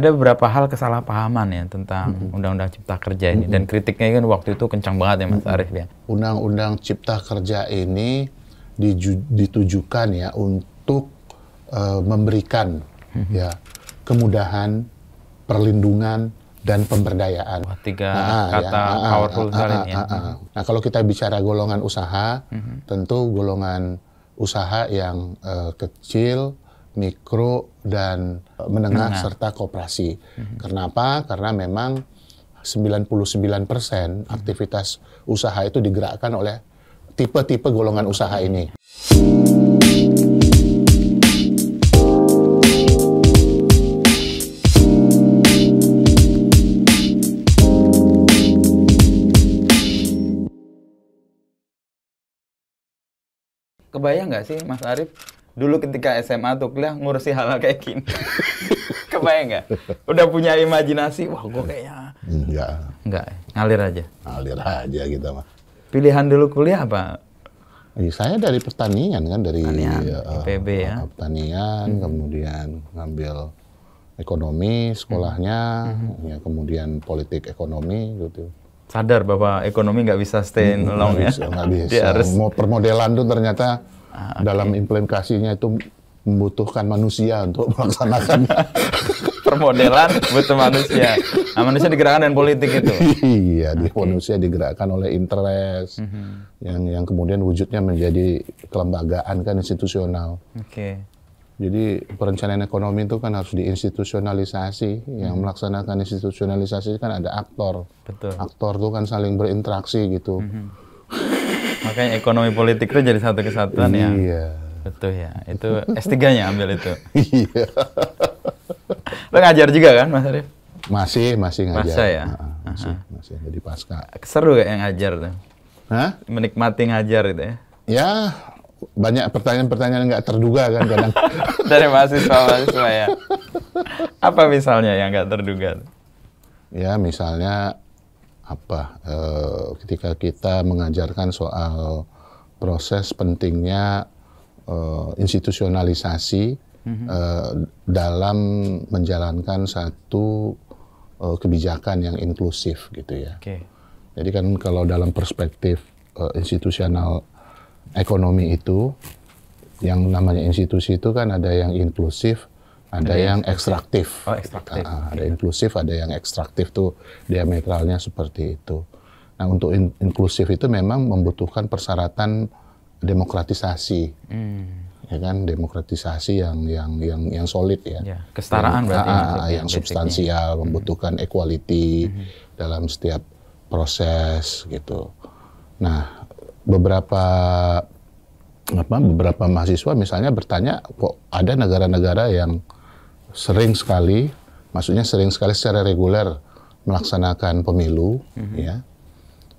Ada beberapa hal kesalahpahaman ya tentang Undang-Undang Cipta Kerja ini dan kritiknya kan waktu itu kencang banget ya Mas Arief ya. Undang-Undang Cipta Kerja ini ditujukan ya untuk uh, memberikan ya kemudahan, perlindungan dan pemberdayaan. Wah, tiga nah, ah, ya. kata ah, ah, ya, powerful nah, sekali nah, ya. Nah, kalau kita bicara golongan usaha, mm-hmm. tentu golongan usaha yang uh, kecil mikro dan menengah, menengah. serta koperasi. Hmm. Kenapa? Karena memang 99% persen mhm. aktivitas usaha itu digerakkan oleh tipe-tipe golongan usaha ini. Kebayang nggak sih Mas Arief dulu ketika SMA tuh kuliah ngurusi hal, -hal kayak gini. Kebayang nggak? Udah punya imajinasi, wah gue kayaknya... Enggak. Iya. Enggak, ngalir aja. Ngalir aja gitu mah. Pilihan dulu kuliah apa? Iya, saya dari pertanian kan, dari pertanian, uh, ya. Eh, pertanian, hmm. kemudian ngambil ekonomi sekolahnya, hmm. ya kemudian politik ekonomi gitu sadar bahwa ekonomi nggak bisa stay hmm, long gak ya. Bisa, nggak bisa. harus... permodelan tuh ternyata okay. Ah, dalam implementasinya itu membutuhkan manusia untuk melaksanakan permodelan butuh manusia. Nah, manusia digerakkan dan politik itu. Iya, okay. manusia digerakkan oleh interest mm -hmm. yang yang kemudian wujudnya menjadi kelembagaan kan institusional. Oke. Okay. Jadi perencanaan ekonomi itu kan harus diinstitusionalisasi. Hmm. Yang mhm. melaksanakan institusionalisasi kan ada aktor. Betul. Aktor itu kan saling berinteraksi gitu. Mhm. Makanya ekonomi politik itu jadi satu kesatuan ya. iya. ya. Betul ya. Itu S3-nya ambil itu. Iya. Lo ngajar juga kan, Mas Arif? Masih, masih ngajar. Masa ya? masih, masih. Jadi pasca. Seru gak yang ngajar tuh? Hah? Menikmati ngajar itu ya? Ya, banyak pertanyaan-pertanyaan nggak terduga kan kadang. Dari mahasiswa-mahasiswa ya. Apa misalnya yang nggak terduga? Ya, misalnya apa uh, ketika kita mengajarkan soal proses pentingnya uh, institusionalisasi mm-hmm. uh, dalam menjalankan satu uh, kebijakan yang inklusif gitu ya. Okay. Jadi kan kalau dalam perspektif uh, institusional ekonomi itu yang namanya institusi itu kan ada yang inklusif, ada, yang ekstraktif. Oh, ekstraktif. Ah, ada inklusif, ada yang ekstraktif tuh diametralnya seperti itu. Nah, untuk in inklusif itu memang membutuhkan persyaratan demokratisasi. Hmm. Ya kan, demokratisasi yang yang yang yang solid ya. ya kesetaraan yang, berarti. uh, yang, yang substansial, hmm. membutuhkan hmm. equality hmm. dalam setiap proses gitu. Nah, beberapa apa beberapa mahasiswa misalnya bertanya kok ada negara-negara yang sering sekali, maksudnya sering sekali secara reguler melaksanakan pemilu, mm -hmm. ya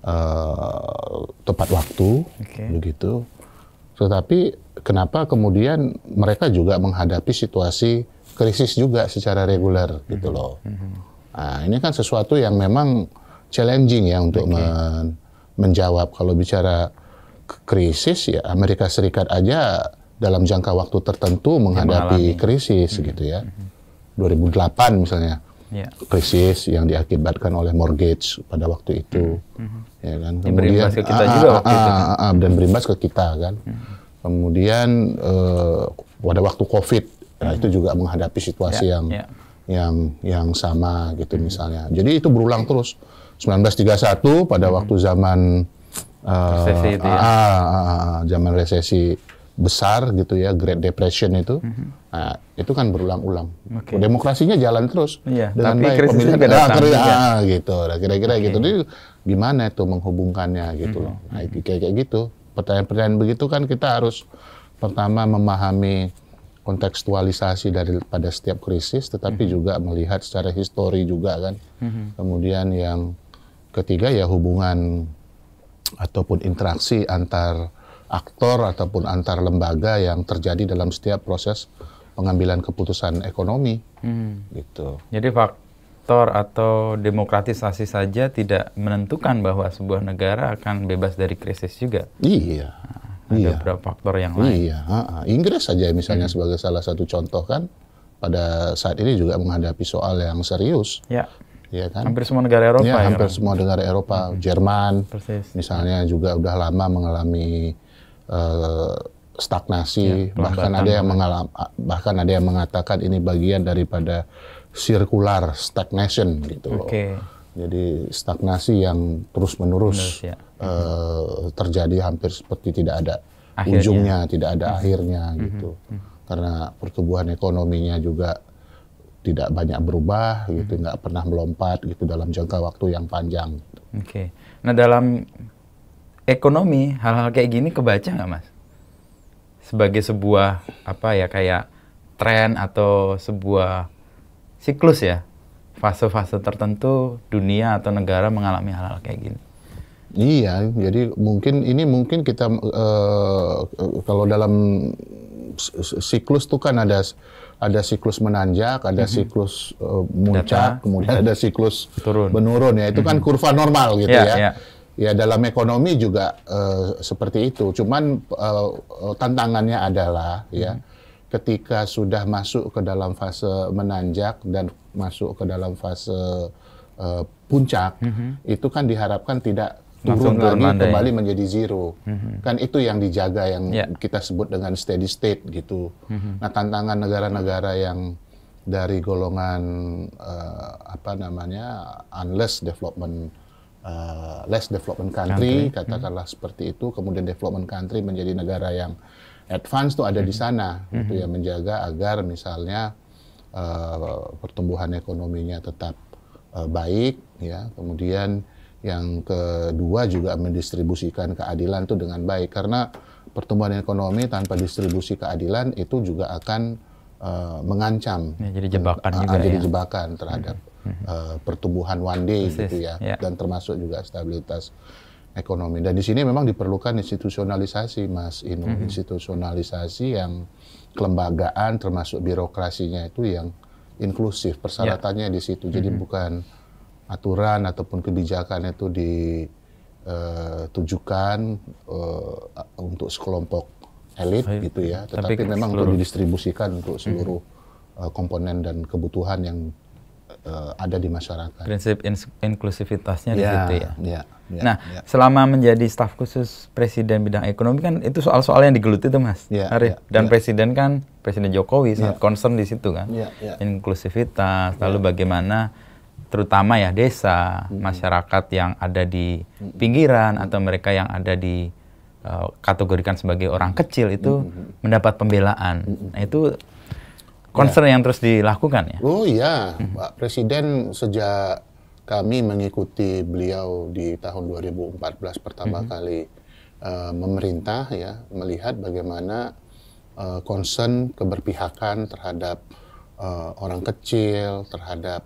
uh, tepat waktu, okay. begitu. Tetapi kenapa kemudian mereka juga menghadapi situasi krisis juga secara reguler, mm -hmm. gitu mhm. loh. Mm -hmm. Nah, ini kan sesuatu yang memang challenging ya untuk okay. men menjawab. Kalau bicara krisis ya Amerika Serikat aja dalam jangka waktu tertentu menghadapi krisis hmm. gitu ya. 2008 mm-hmm. misalnya. Yeah. krisis yang diakibatkan oleh mortgage pada waktu itu, mm-hmm. mm-hmm. ya kan. Kemudian ke kita ah, juga ah, waktu ah, itu. Ah, ah, dan berimbas ke kita kan. Mm-hmm. Kemudian eh, pada waktu COVID, mm-hmm. nah itu mm-hmm. juga menghadapi situasi yeah, yang yeah. yang yang sama gitu hmm misalnya. Jadi itu berulang terus. 1931 pada mm-hmm. waktu zaman Uh, resesi itu ya? ah, ah, ah, ah zaman resesi besar gitu ya Great Depression itu mm -hmm. nah, itu kan berulang-ulang okay. demokrasinya jalan terus iya, dengan tapi baik pemilihan ah, ah, gitu nah, kira-kira okay. gitu jadi gimana itu menghubungkannya gitu mm -hmm. loh nah, mhm. kayak kayak gitu pertanyaan-pertanyaan begitu kan kita harus pertama memahami kontekstualisasi daripada setiap krisis, tetapi mm -hmm. juga melihat secara histori juga kan. Mm -hmm. Kemudian yang ketiga ya hubungan ataupun interaksi antar aktor ataupun antar lembaga yang terjadi dalam setiap proses pengambilan keputusan ekonomi. Hmm. Gitu. Jadi faktor atau demokratisasi saja tidak menentukan bahwa sebuah negara akan bebas dari krisis juga. Iya. Nah, ada iya. beberapa faktor yang lain. Iya. Ha Inggris saja misalnya hmm. sebagai salah satu contoh kan pada saat ini juga menghadapi soal yang serius. Ya. Ya kan? Hampir semua negara Eropa. Ya, ya hampir ya, semua negara Eropa, hmm. Jerman, Persis. misalnya juga udah lama mengalami uh, stagnasi, ya, bahkan ada yang mengalami, bahkan ada yang mengatakan ini bagian daripada circular stagnation gitu loh. Okay. Jadi stagnasi yang terus-menerus ya. uh, terjadi hampir seperti tidak ada akhirnya. ujungnya, tidak ada hmm. akhirnya hmm. gitu. Hmm. hmm. Karena pertumbuhan ekonominya juga tidak banyak berubah gitu, hmm. nggak pernah melompat gitu dalam jangka waktu yang panjang. Oke. Okay. Nah dalam ekonomi hal-hal kayak gini kebaca nggak mas sebagai sebuah apa ya kayak tren atau sebuah siklus ya fase-fase tertentu dunia atau negara mengalami hal-hal kayak gini iya jadi mungkin ini mungkin kita uh, kalau dalam siklus tuh kan ada ada siklus menanjak, ada mm -hmm. siklus uh, muncak, kemudian ada siklus turun. menurun ya. Itu mm -hmm. kan mm-hmm. kurva normal gitu yeah, ya. Yeah. Ya. Ya dalam ekonomi juga uh, seperti itu. Cuman uh, tantangannya adalah ya hmm. ketika sudah masuk ke dalam fase menanjak dan masuk ke dalam fase uh, puncak hmm. itu kan diharapkan tidak turun Langsung lagi turun kembali ya? menjadi zero. hmm Kan itu yang dijaga yang yeah. kita sebut dengan steady state gitu. hmm Nah, tantangan negara-negara yang dari golongan uh, apa namanya unless development uh, less development country, country. katakanlah hmm. seperti itu kemudian development country menjadi negara yang advance tuh ada hmm. di sana gitu ya, hmm. itu ya menjaga agar misalnya uh, pertumbuhan ekonominya tetap uh, baik ya kemudian yang kedua juga mendistribusikan keadilan itu dengan baik karena pertumbuhan ekonomi tanpa distribusi keadilan itu juga akan uh, mengancam ya, jadi jebakan uh, juga jadi ya. jebakan terhadap hmm uh, pertumbuhan one day Persis. gitu ya yeah. dan termasuk juga stabilitas ekonomi dan di sini memang diperlukan institusionalisasi Mas Inu mm -hmm. institusionalisasi yang kelembagaan termasuk birokrasinya itu yang inklusif persyaratannya yeah. di situ jadi mm -hmm. bukan aturan ataupun kebijakan itu ditujukan eh, uh, eh, untuk sekelompok elit gitu ya tetapi, memang seluruh. untuk didistribusikan untuk mhm. seluruh mm -hmm. komponen dan kebutuhan yang uh, ada di masyarakat. Prinsip in inklusivitasnya di ya, situ ya. Yeah, yeah, nah, yeah. selama menjadi staf khusus presiden bidang ekonomi kan itu soal-soal yang digeluti tuh Mas. yeah, Arif. Yeah, Dan yeah. presiden kan Presiden Jokowi ya. sangat concern di situ kan. yeah, yeah. Inklusivitas, lalu yeah. bagaimana terutama ya desa, hmm. masyarakat yang ada di pinggiran hmm. atau mereka yang ada di eh, kategorikan sebagai orang kecil itu mm -hmm. mendapat pembelaan. Mm -hmm. Nah itu concern ya. yang terus dilakukan ya. Oh iya, hmm. Pak Presiden sejak kami mengikuti beliau di tahun 2014 pertama hmm. kali uh, memerintah ya melihat bagaimana uh, concern keberpihakan terhadap uh, orang kecil, terhadap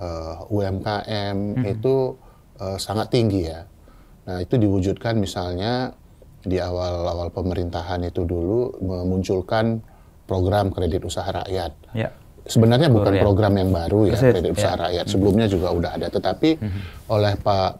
uh, UMKM hmm. itu uh, sangat tinggi ya. Nah, itu diwujudkan misalnya di awal-awal pemerintahan itu dulu memunculkan program kredit usaha rakyat. Ya. Sebenarnya bukan ya. program yang baru ya Persis. kredit usaha ya. rakyat. Hmm. Sebelumnya juga udah ada, tetapi -hmm. oleh Pak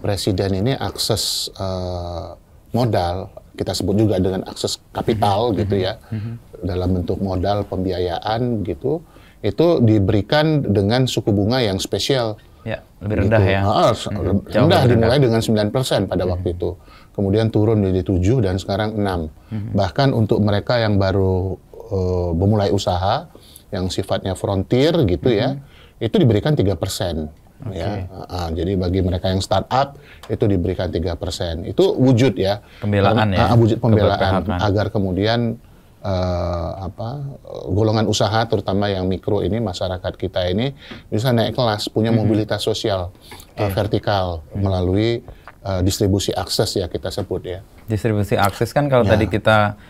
Presiden ini akses uh, modal kita sebut juga dengan akses kapital -hmm. gitu hmm. ya -hmm. dalam bentuk modal pembiayaan gitu itu diberikan dengan suku bunga yang spesial. Ya, lebih rendah gitu. ya. Ah, hmm, rendah dimulai dengan 9% pada hmm. waktu itu. Kemudian turun menjadi 7 dan sekarang 6. Hmm. Bahkan untuk mereka yang baru uh, memulai usaha yang sifatnya frontier gitu mm -hmm. ya, mm-hmm. itu diberikan tiga persen. Ya, uh, uh, jadi bagi mereka yang startup itu diberikan tiga persen. Itu wujud ya pembelaan ya, uh, wujud pembelaan agar kemudian uh, apa golongan usaha terutama yang mikro ini masyarakat kita ini bisa naik kelas punya mm -hmm. mobilitas sosial okay. uh, eh, vertikal mm -hmm. melalui uh, distribusi akses ya kita sebut ya. Distribusi akses kan kalau ya. tadi kita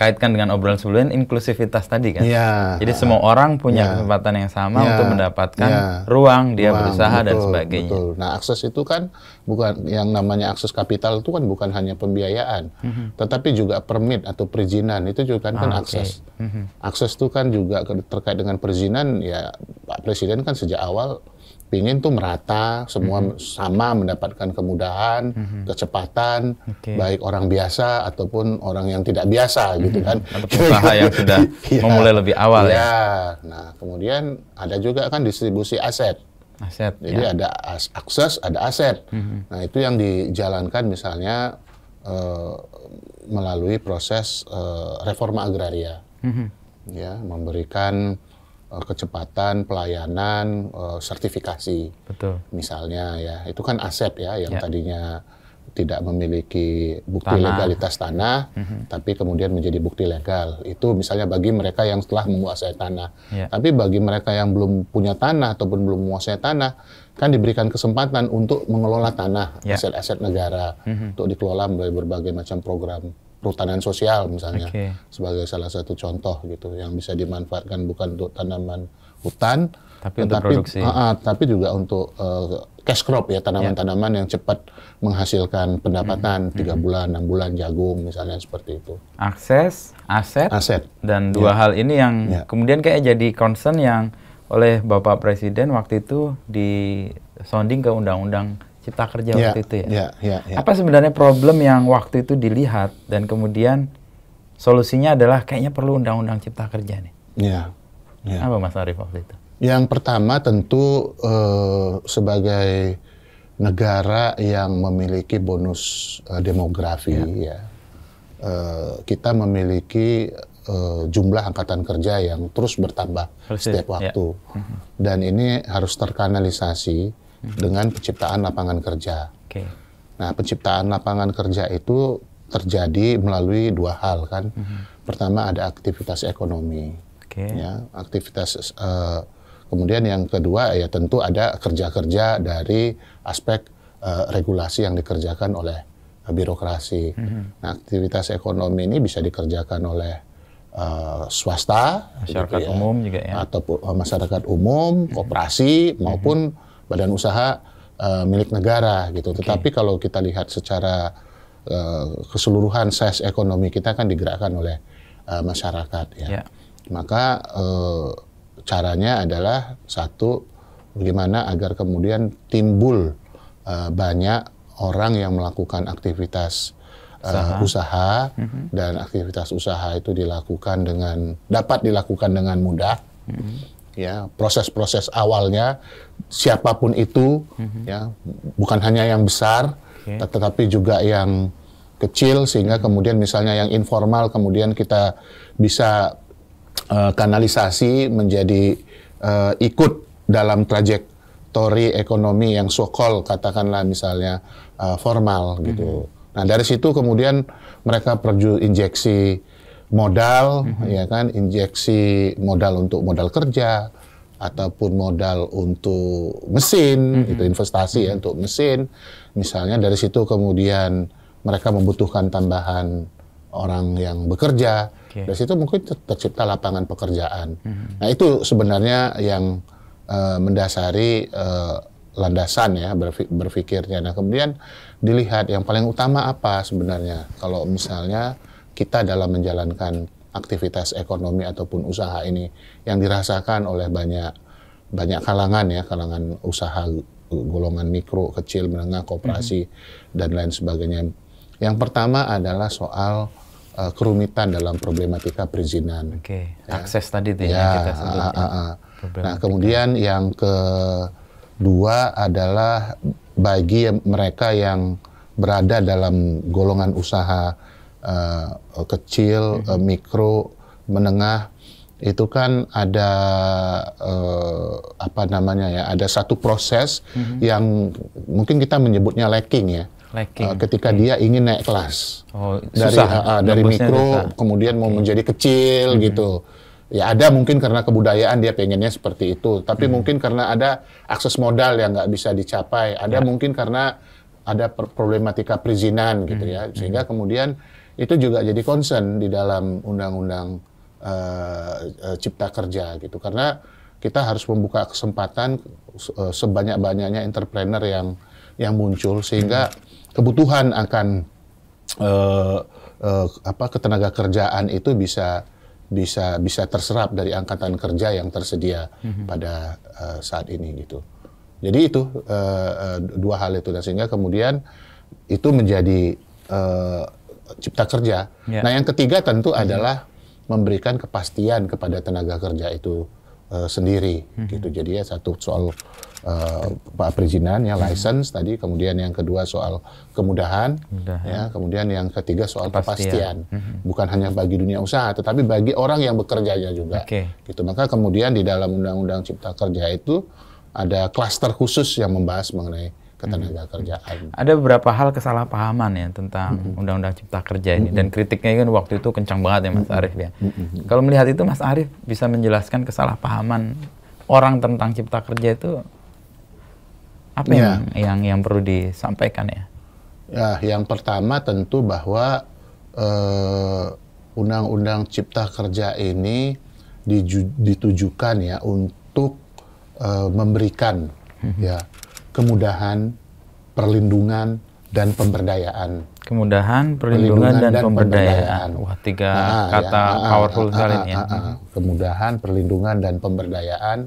kaitkan dengan obrolan sebelumnya inklusivitas tadi kan. Yeah. Jadi semua orang punya yeah. kesempatan yang sama yeah. untuk mendapatkan yeah. ruang dia ruang, berusaha betul, dan sebagainya. Betul. Nah, akses itu kan bukan yang namanya akses kapital itu kan bukan hanya pembiayaan, mm -hmm. tetapi juga permit atau perizinan itu juga kan, kan ah, kan okay. akses. Mm -hmm. Akses itu kan juga terkait dengan perizinan ya Pak Presiden kan sejak awal pingin tuh merata, semua mm -hmm. sama mendapatkan kemudahan, mm -hmm. kecepatan, okay. baik orang biasa ataupun orang yang tidak biasa mm-hmm. gitu kan. usaha yang sudah ya, memulai lebih awal ya. ya. Nah, kemudian ada juga kan distribusi aset. Aset. Jadi ya. ada as akses, ada aset. Mm -hmm. Nah, itu yang dijalankan misalnya uh, melalui proses uh, reforma agraria. Mm -hmm. Ya, memberikan Eh, kecepatan pelayanan eh, sertifikasi betul misalnya ya itu kan aset ya yang ya. tadinya tidak memiliki bukti tanah. legalitas tanah, mm -hmm. tapi kemudian menjadi bukti legal. Itu misalnya bagi mereka yang telah menguasai tanah. Yeah. Tapi bagi mereka yang belum punya tanah ataupun belum menguasai tanah, kan diberikan kesempatan untuk mengelola tanah, ya. aset-aset yeah. negara, mm -hmm. untuk dikelola melalui berbagai macam program perhutanan sosial misalnya okay. sebagai salah satu contoh gitu yang bisa dimanfaatkan bukan untuk tanaman hutan tapi tetapi, untuk produksi. Uh, uh, tapi juga untuk uh, cash crop ya tanaman-tanaman yeah. yang cepat menghasilkan pendapatan mm-hmm. tiga mm -hmm. bulan enam bulan jagung misalnya seperti itu akses aset aset dan dua yeah. hal ini yang yeah. kemudian kayak jadi concern yang oleh bapak presiden waktu itu di sounding ke undang-undang cipta kerja yeah, waktu itu ya. Yeah, yeah, yeah. Apa sebenarnya problem yang waktu itu dilihat dan kemudian solusinya adalah kayaknya perlu undang-undang cipta kerja nih. Iya. Yeah, yeah. Apa Mas Arif waktu itu? Yang pertama tentu uh, sebagai negara yang memiliki bonus uh, demografi yeah. ya. Uh, kita memiliki uh, jumlah angkatan kerja yang terus bertambah Persis. setiap ya. waktu. Yeah. Mhm. Dan ini harus terkanalisasi dengan penciptaan lapangan kerja. Okay. Nah, penciptaan lapangan kerja itu terjadi melalui dua hal kan. Hmm. Pertama ada aktivitas ekonomi, okay. ya aktivitas. Uh, kemudian yang kedua ya tentu ada kerja-kerja dari aspek uh, regulasi yang dikerjakan oleh uh, birokrasi. Hmm. Nah, aktivitas ekonomi ini bisa dikerjakan oleh Uh, swasta, masyarakat gitu ya, umum juga ya, atau uh, masyarakat umum, mhm. koperasi mm -hmm. maupun badan usaha uh, milik negara gitu. Okay. Tetapi kalau kita lihat secara uh, keseluruhan size ekonomi kita kan digerakkan oleh uh, masyarakat ya. Yeah. Maka uh, caranya adalah satu bagaimana agar kemudian timbul uh, banyak orang yang melakukan aktivitas usaha, uh, usaha mm -hmm. dan aktivitas usaha itu dilakukan dengan dapat dilakukan dengan mudah. Mm -hmm ya proses-proses awalnya siapapun itu mm-hmm. ya bukan hanya yang besar okay. tetapi juga yang kecil sehingga mm-hmm. kemudian misalnya yang informal kemudian kita bisa uh, kanalisasi menjadi uh, ikut dalam trajektori ekonomi yang sokol katakanlah misalnya uh, formal mm-hmm. gitu. Mhm. Nah dari situ kemudian mereka perlu injeksi modal mm -hmm. ya kan injeksi modal untuk modal kerja ataupun modal untuk mesin mm -hmm. itu investasi mm -hmm. ya mhm. untuk mesin misalnya dari situ kemudian mereka membutuhkan tambahan orang yang bekerja okay. dari situ mungkin ter tercipta lapangan pekerjaan mm -hmm. nah itu sebenarnya yang uh, mendasari uh, landasan ya berpikirnya. berfikirnya nah kemudian dilihat yang paling utama apa sebenarnya kalau misalnya kita dalam menjalankan aktivitas ekonomi ataupun usaha ini yang dirasakan oleh banyak banyak kalangan ya kalangan usaha golongan mikro kecil menengah kooperasi mm -hmm. dan lain sebagainya yang pertama adalah soal uh, kerumitan dalam problematika perizinan okay. ya. akses tadi itu ya, ya kita sebut Ya. Ah, ah, ah, nah kemudian yang kedua adalah bagi mereka yang berada dalam golongan usaha uh, kecil, uh, mikro, menengah itu kan ada uh, apa namanya ya ada satu proses mm-hmm. yang mungkin kita menyebutnya lacking ya lacking. ketika okay. dia ingin naik kelas oh, dari susah. Uh, dari mikro susah. kemudian mau menjadi kecil hmm gitu ya ada mungkin karena kebudayaan dia pengennya seperti itu tapi hmm mungkin karena ada akses modal yang nggak bisa dicapai ada ya. mungkin karena ada problematika perizinan gitu mhm. ya mhm. sehingga kemudian itu juga jadi concern di dalam undang-undang uh, cipta kerja gitu karena kita harus membuka kesempatan eh, sebanyak-banyaknya entrepreneur yang yang muncul sehingga kebutuhan akan uh, uh, apa ketenaga kerjaan itu bisa bisa bisa terserap dari angkatan kerja yang tersedia mm-hmm. pada uh, saat ini gitu. Jadi itu uh, dua hal itu dan sehingga kemudian itu menjadi uh, cipta kerja. Yeah. Nah, yang ketiga tentu mm adalah memberikan kepastian kepada tenaga kerja itu uh, sendiri mm-hmm. gitu. Jadi ya satu soal uh, perizinan ya hmm. license mm-hmm. tadi, kemudian yang kedua soal kemudahan, ya, kemudian yang ketiga soal kepastian. kepastian. Mm-hmm. Bukan hanya bagi dunia usaha tetapi bagi orang yang bekerjanya juga. Okay. Gitu. Maka kemudian di dalam undang-undang cipta kerja itu ada klaster khusus yang membahas mengenai ketenaga kerjaan. Ada beberapa hal kesalahpahaman ya tentang Undang-Undang Cipta Kerja ini dan kritiknya kan waktu itu kencang banget ya Mas Arief ya. Kalau melihat itu Mas Arief bisa menjelaskan kesalahpahaman orang tentang Cipta Kerja itu apa ya. yang yang yang perlu disampaikan ya? Ya, yang pertama tentu bahwa eh, Undang-Undang uh, Cipta Kerja ini ditujukan ya untuk uh, memberikan mm-hmm. ya kemudahan, perlindungan, dan pemberdayaan. Kemudahan, perlindungan, perlindungan dan, dan pemberdayaan. pemberdayaan. Wah, tiga nah, ya. kata ya, powerful ah, sekali ya. ah. kemudahan, perlindungan, dan pemberdayaan.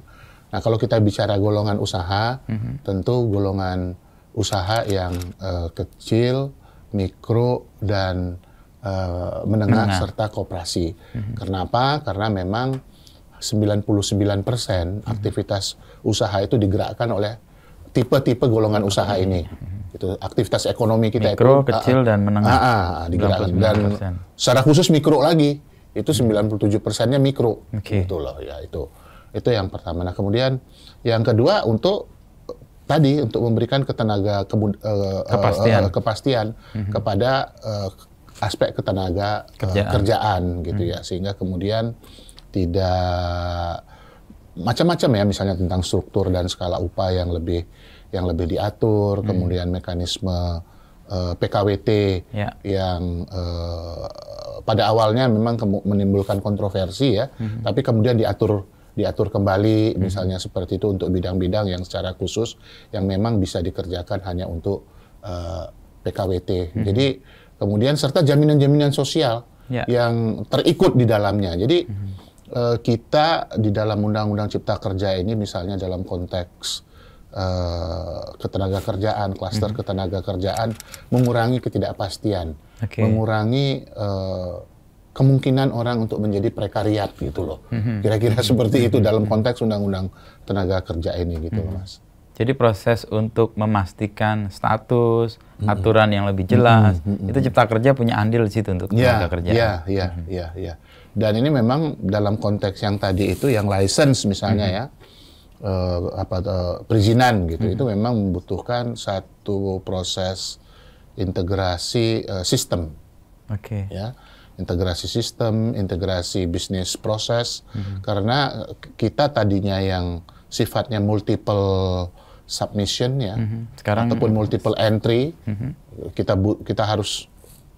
Nah, kalau kita bicara golongan usaha, mm -hmm. tentu golongan usaha yang uh, kecil, mikro, dan uh, menengah, menengah serta kooperasi. Mm -hmm. Kenapa? Karena memang 99% mm -hmm. aktivitas usaha itu digerakkan oleh tipe-tipe golongan usaha ini. Itu aktivitas ekonomi kita mikro, itu kecil uh, dan ah, menengah. Uh, uh, digerakkan dan secara khusus mikro lagi itu 97 persennya mikro. Okay. Itu loh ya itu. Itu yang pertama. Nah, kemudian yang kedua untuk tadi untuk memberikan ketenaga kebud, uh, kepastian, uh, kepastian mm-hmm. kepada uh, aspek ketenaga kerjaan, kerjaan gitu mm-hmm. ya sehingga kemudian tidak macam-macam ya misalnya tentang struktur dan skala upah yang lebih yang lebih diatur, hmm. kemudian mekanisme uh, eh, PKWT ya. yang uh, pada awalnya memang menimbulkan kontroversi ya, hmm. tapi kemudian diatur diatur kembali hmm. misalnya seperti itu untuk bidang-bidang yang secara khusus yang memang bisa dikerjakan hanya untuk uh, eh, PKWT. Hmm. Jadi kemudian serta jaminan-jaminan sosial ya. yang terikut di dalamnya. Jadi hmm. kita di dalam Undang-Undang Cipta Kerja ini misalnya dalam konteks uh, ketenaga kerjaan, kluster mm -hmm. ketenaga kerjaan, mengurangi ketidakpastian, okay. mengurangi uh, kemungkinan orang untuk menjadi prekariat gitu loh. Mm-hmm. Kira-kira mm -hmm. seperti itu mm-hmm. dalam konteks undang-undang tenaga kerja ini gitu mm -hmm. loh mm-hmm. mas. Jadi proses untuk memastikan status, mm -hmm. aturan yang lebih jelas, mm -hmm. itu cipta kerja punya andil sih situ untuk iya, tenaga yeah, kerja. Iya, iya, iya, iya. Dan ini memang dalam konteks yang tadi itu yang license misalnya mm -hmm. ya uh, apa uh, perizinan gitu hmm. itu memang membutuhkan satu proses integrasi uh, sistem okay. ya integrasi sistem integrasi bisnis proses hmm. karena kita tadinya yang sifatnya multiple submission ya hmm. sekarang ataupun multiple entry hmm. kita kita harus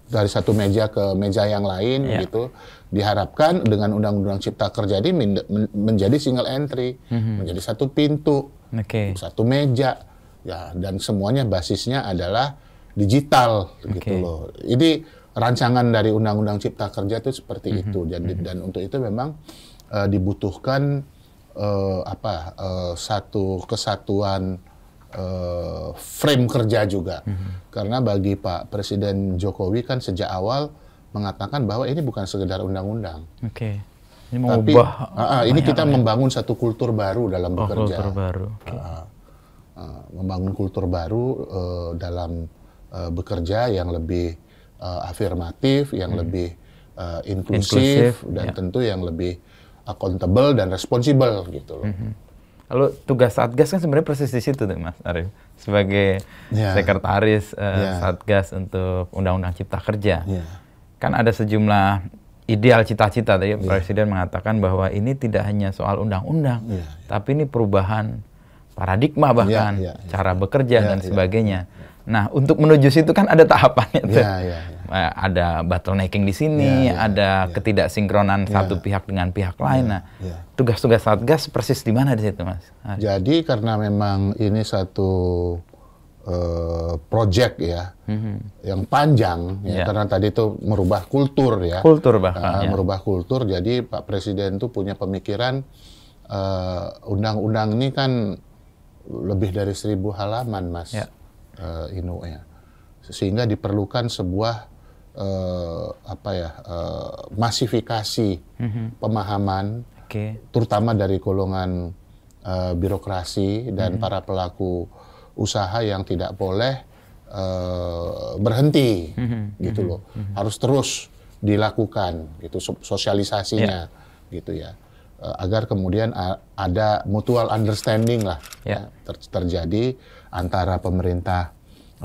dari satu meja ke meja yang lain yeah. gitu diharapkan dengan undang-undang cipta kerja ini menjadi single entry, hmm menjadi satu pintu, okay. satu meja, ya dan semuanya basisnya adalah digital okay. gitu loh. Ini rancangan dari undang-undang cipta kerja itu seperti hmm itu dan hmm dan untuk itu memang uh, dibutuhkan uh, apa uh, satu kesatuan uh, frame kerja juga hmm karena bagi Pak Presiden Jokowi kan sejak awal mengatakan bahwa ini bukan sekedar undang-undang. Oke. Okay. Ini mengubah. Tapi, uh, uh, ah, ini kita ya. membangun satu kultur baru dalam oh, bekerja. kultur baru. Okay. Uh, uh, ah, membangun kultur baru uh, dalam uh, bekerja yang lebih uh, afirmatif, yang hmm. lebih uh, inklusif, inklusif dan ya. tentu yang lebih accountable dan responsible gitu loh. Mm -hmm. Lalu tugas Satgas kan sebenarnya persis di situ tuh Mas Arif sebagai yeah. sekretaris uh, yeah. Satgas untuk Undang-Undang Cipta Kerja. Yeah kan ada sejumlah ideal cita-cita tadi yeah. Presiden mengatakan bahwa ini tidak hanya soal undang-undang, yeah, yeah. tapi ini perubahan paradigma iya, bahkan yeah, yeah, yeah. cara bekerja yeah, dan yeah. Iya. sebagainya. Nah, untuk menuju situ kan ada tahapannya iya, tuh. Yeah, yeah, yeah. Ada bottlenecking di sini, yeah, yeah, ada yeah. ketidaksinkronan yeah. satu pihak dengan pihak lain. Yeah, nah, tugas-tugas satgas persis di mana di situ, Mas? Jadi karena memang ini satu Eh, project ya hmm yang panjang ya, yeah. karena tadi itu merubah kultur ya kultur bahkan uh, ya. merubah kultur jadi Pak Presiden itu punya pemikiran undang eh, undang-undang ini kan lebih dari seribu halaman mas yeah. Ya. uh, Inu ya sehingga diperlukan sebuah uh, apa ya uh, masifikasi hmm pemahaman okay. terutama dari golongan uh, birokrasi dan hmm para pelaku usaha yang tidak boleh uh, berhenti mm-hmm. gitu mhm. loh mm-hmm. harus terus dilakukan gitu sosialisasinya yeah. gitu ya uh, agar kemudian ada mutual understanding lah yeah. Ya, ter- terjadi antara pemerintah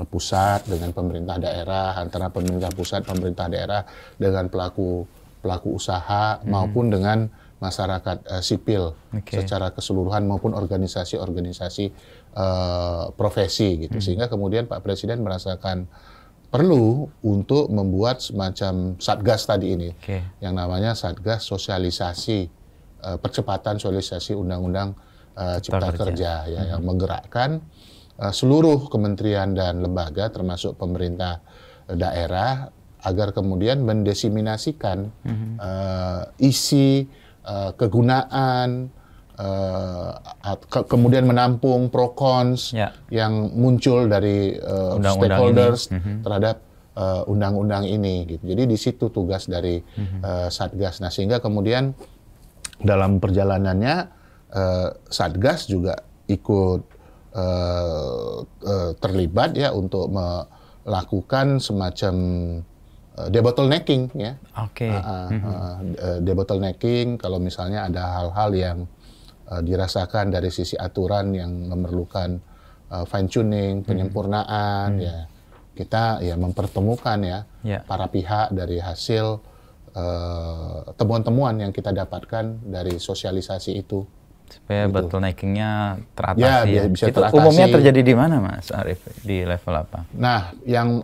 pusat dengan pemerintah daerah antara pemerintah pusat pemerintah daerah dengan pelaku pelaku usaha mm-hmm. maupun dengan masyarakat uh, sipil okay. secara keseluruhan maupun organisasi-organisasi uh, profesi gitu hmm. sehingga kemudian Pak Presiden merasakan perlu untuk membuat semacam satgas tadi ini okay. yang namanya satgas sosialisasi uh, percepatan sosialisasi undang-undang uh, cipta kerja, kerja ya hmm. yang menggerakkan uh, seluruh kementerian dan lembaga termasuk pemerintah daerah agar kemudian mendesiminasikan hmm. uh, isi uh, kegunaan uh, ke kemudian menampung pro cons ya. yang muncul dari uh, eh, undang -undang stakeholders ini. Mhm. terhadap eh, undang-undang uh, ini gitu. Jadi di situ tugas dari uh, Satgas. Nah, sehingga kemudian dalam perjalanannya uh, Satgas juga ikut uh, uh, terlibat ya untuk melakukan semacam uh, debottlenecking ya. Oke. Okay. Uh, uh, uh, debottlenecking kalau misalnya ada hal-hal yang Uh, dirasakan dari sisi aturan yang memerlukan uh, fine tuning, hmm. penyempurnaan hmm. ya. Kita ya mempertemukan ya yeah. para pihak dari hasil uh, temuan-temuan uh, yang kita dapatkan dari sosialisasi itu supaya gitu. bottleneckingnya teratasi. Ya, ya. Bisa itu teratasi. umumnya terjadi di mana, Mas Arif? Di level apa? Nah, yang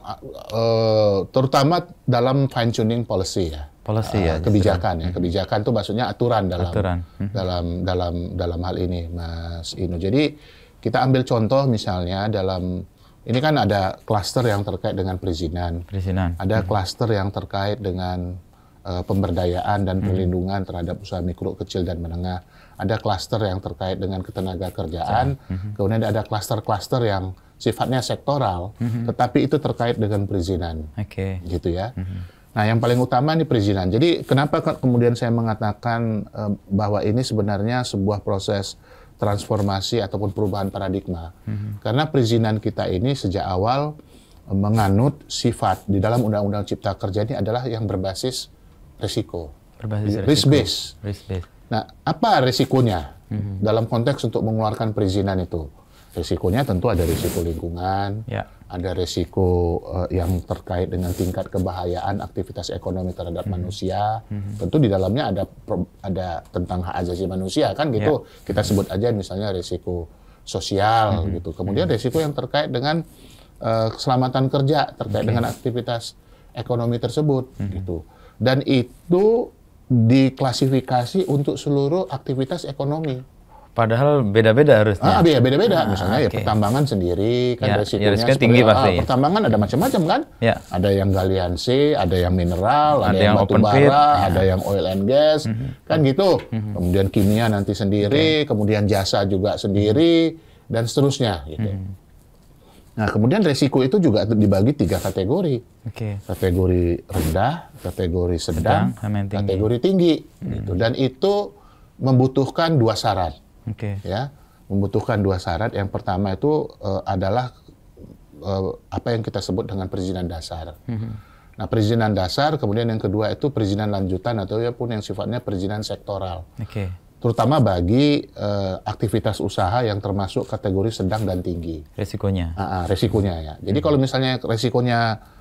uh, terutama dalam fine tuning policy ya policy uh, ya kebijakan ya kebijakan itu maksudnya aturan dalam aturan. Hmm. dalam dalam dalam hal ini Mas Inu jadi kita ambil contoh misalnya dalam ini kan ada klaster yang terkait dengan perizinan perizinan ada hmm. klaster yang terkait dengan uh, pemberdayaan dan perlindungan hmm. terhadap usaha mikro kecil dan menengah ada klaster yang terkait dengan ketenaga kerjaan hmm. kemudian ada klaster-klaster yang sifatnya sektoral hmm. tetapi itu terkait dengan perizinan okay. gitu ya hmm Nah, yang paling utama ini perizinan. Jadi, kenapa kemudian saya mengatakan eh, bahwa ini sebenarnya sebuah proses transformasi ataupun perubahan paradigma? Mm-hmm. Karena perizinan kita ini sejak awal eh, menganut sifat di dalam Undang-Undang Cipta Kerja ini adalah yang berbasis risiko. Berbasis risk based. Risk Nah, apa risikonya mm-hmm. dalam konteks untuk mengeluarkan perizinan itu? Risikonya tentu ada risiko lingkungan, ya. ada risiko uh, yang terkait dengan tingkat kebahayaan aktivitas ekonomi terhadap hmm. manusia. Hmm. Tentu di dalamnya ada ada tentang hak asasi manusia kan gitu. Ya. Kita sebut aja misalnya risiko sosial hmm. gitu. Kemudian hmm. risiko yang terkait dengan uh, keselamatan kerja terkait okay. Ya. dengan aktivitas ekonomi tersebut hmm. gitu. Dan itu diklasifikasi untuk seluruh aktivitas ekonomi Padahal beda-beda harusnya. Ah, iya beda-beda. Ah, Misalnya okay. ya pertambangan sendiri kan ya, ya resikonya ya, tinggi pasti. Ah, pertambangan ada macam-macam kan? Ya. Ada yang galian C, ada yang mineral, ada, ada yang, yang batu bara, ya. ada yang oil and gas, mm -hmm. kan gitu. Mm -hmm. Kemudian kimia nanti sendiri, okay. kemudian jasa juga sendiri mhm. dan seterusnya gitu. Mm Nah, kemudian resiko itu juga dibagi tiga kategori. Okay. Kategori rendah, kategori sedang, sedang kategori tinggi. tinggi. Mhm. Gitu. Dan itu membutuhkan dua syarat. Okay. Ya, membutuhkan dua syarat. Yang pertama itu uh, adalah uh, apa yang kita sebut dengan perizinan dasar. Mm -hmm. Nah, perizinan dasar, kemudian yang kedua itu perizinan lanjutan atau ya pun yang sifatnya perizinan sektoral. Okay. Terutama bagi uh, aktivitas usaha yang termasuk kategori sedang dan tinggi. Resikonya. Uh, uh, resikonya ya. Jadi mm -hmm. kalau misalnya resikonya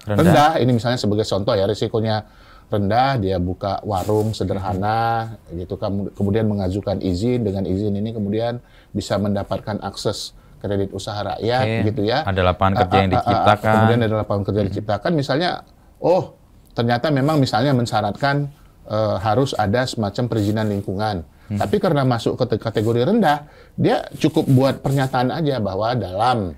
rendah. rendah, ini misalnya sebagai contoh ya, resikonya rendah dia buka warung sederhana hmm. gitu kemudian mengajukan izin dengan izin ini kemudian bisa mendapatkan akses kredit usaha rakyat okay. Iya. gitu ya ada lapangan ah, kerja yang ah, ah, diciptakan kemudian ada lapangan kerja hmm. diciptakan misalnya oh ternyata memang misalnya mensyaratkan uh, harus ada semacam perizinan lingkungan hmm. tapi karena masuk ke kategori rendah dia cukup buat pernyataan aja bahwa dalam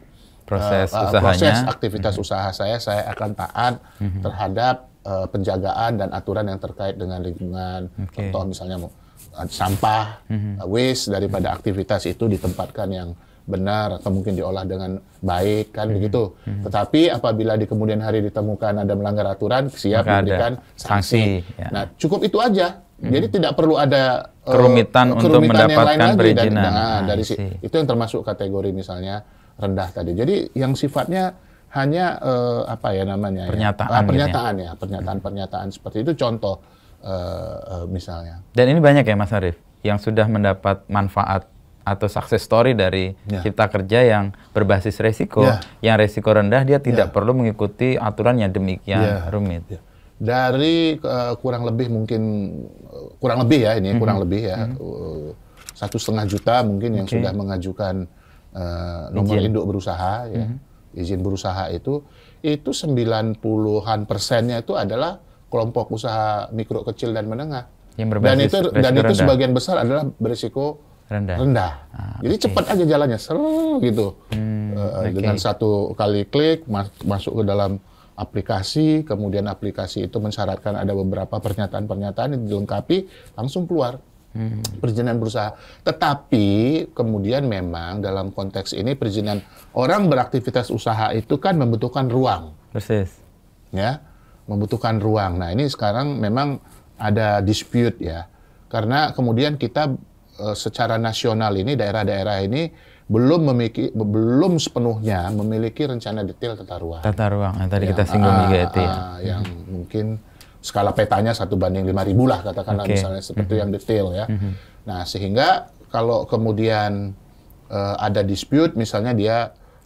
proses uh, proses aktivitas hmm. usaha saya saya akan taat hmm. terhadap uh, penjagaan dan aturan yang terkait dengan lingkungan. Okay. Contoh misalnya mau eh, sampah, mm-hmm. waste daripada aktivitas itu ditempatkan yang benar atau mungkin diolah dengan baik kan hmm. begitu. Hmm. Tetapi apabila di kemudian hari ditemukan ada melanggar aturan, siap Maka diberikan sanksi. ya. Nah, cukup itu aja. Hmm. Jadi tidak perlu ada kerumitan, uh, kerumitan untuk mendapatkan perizinan. Dan, nah, nah, dari si. itu yang termasuk kategori misalnya rendah tadi. Jadi yang sifatnya hanya uh, apa ya namanya ya? pernyataan ah, gitu ya, ah, pernyataan ya. pernyataan-pernyataan seperti itu contoh uh, uh, misalnya dan ini banyak ya Mas Arief yang sudah mendapat manfaat atau sukses story dari yeah. cipta kerja yang berbasis resiko yeah. yang resiko rendah dia tidak yeah. perlu mengikuti aturan yang demikian yeah. rumit yeah. dari uh, kurang lebih mungkin uh, kurang lebih ya ini mm -hmm. kurang mhm. lebih ya mhm. satu setengah juta mungkin okay. yang sudah mengajukan uh, nomor Ijin. induk berusaha mm -hmm izin berusaha itu itu 90-an persennya itu adalah kelompok usaha mikro kecil dan menengah. Yang berbasis, dan itu dan itu sebagian besar adalah berisiko rendah. rendah. Ah, Jadi okay. cepat aja jalannya, seru gitu. Hmm, uh, eh, okay. Dengan satu kali klik masuk ke dalam aplikasi, kemudian aplikasi itu mensyaratkan ada beberapa pernyataan-pernyataan yang dilengkapi, langsung keluar. Hmm. Perizinan berusaha. Tetapi kemudian memang dalam konteks ini perizinan orang beraktivitas usaha itu kan membutuhkan ruang. Persis. Ya, membutuhkan ruang. Nah, ini sekarang memang ada dispute ya. Karena kemudian kita eh, secara nasional ini daerah-daerah ini belum memiliki belum sepenuhnya memiliki rencana detail tata ruang. Tata ruang tadi yang, kita singgung juga ah, itu ya. Ah, yang hmm. mungkin skala petanya satu banding lima ribu lah katakanlah okay. misalnya seperti mm-hmm. yang detail ya. Mm-hmm. Nah sehingga kalau kemudian uh, ada dispute misalnya dia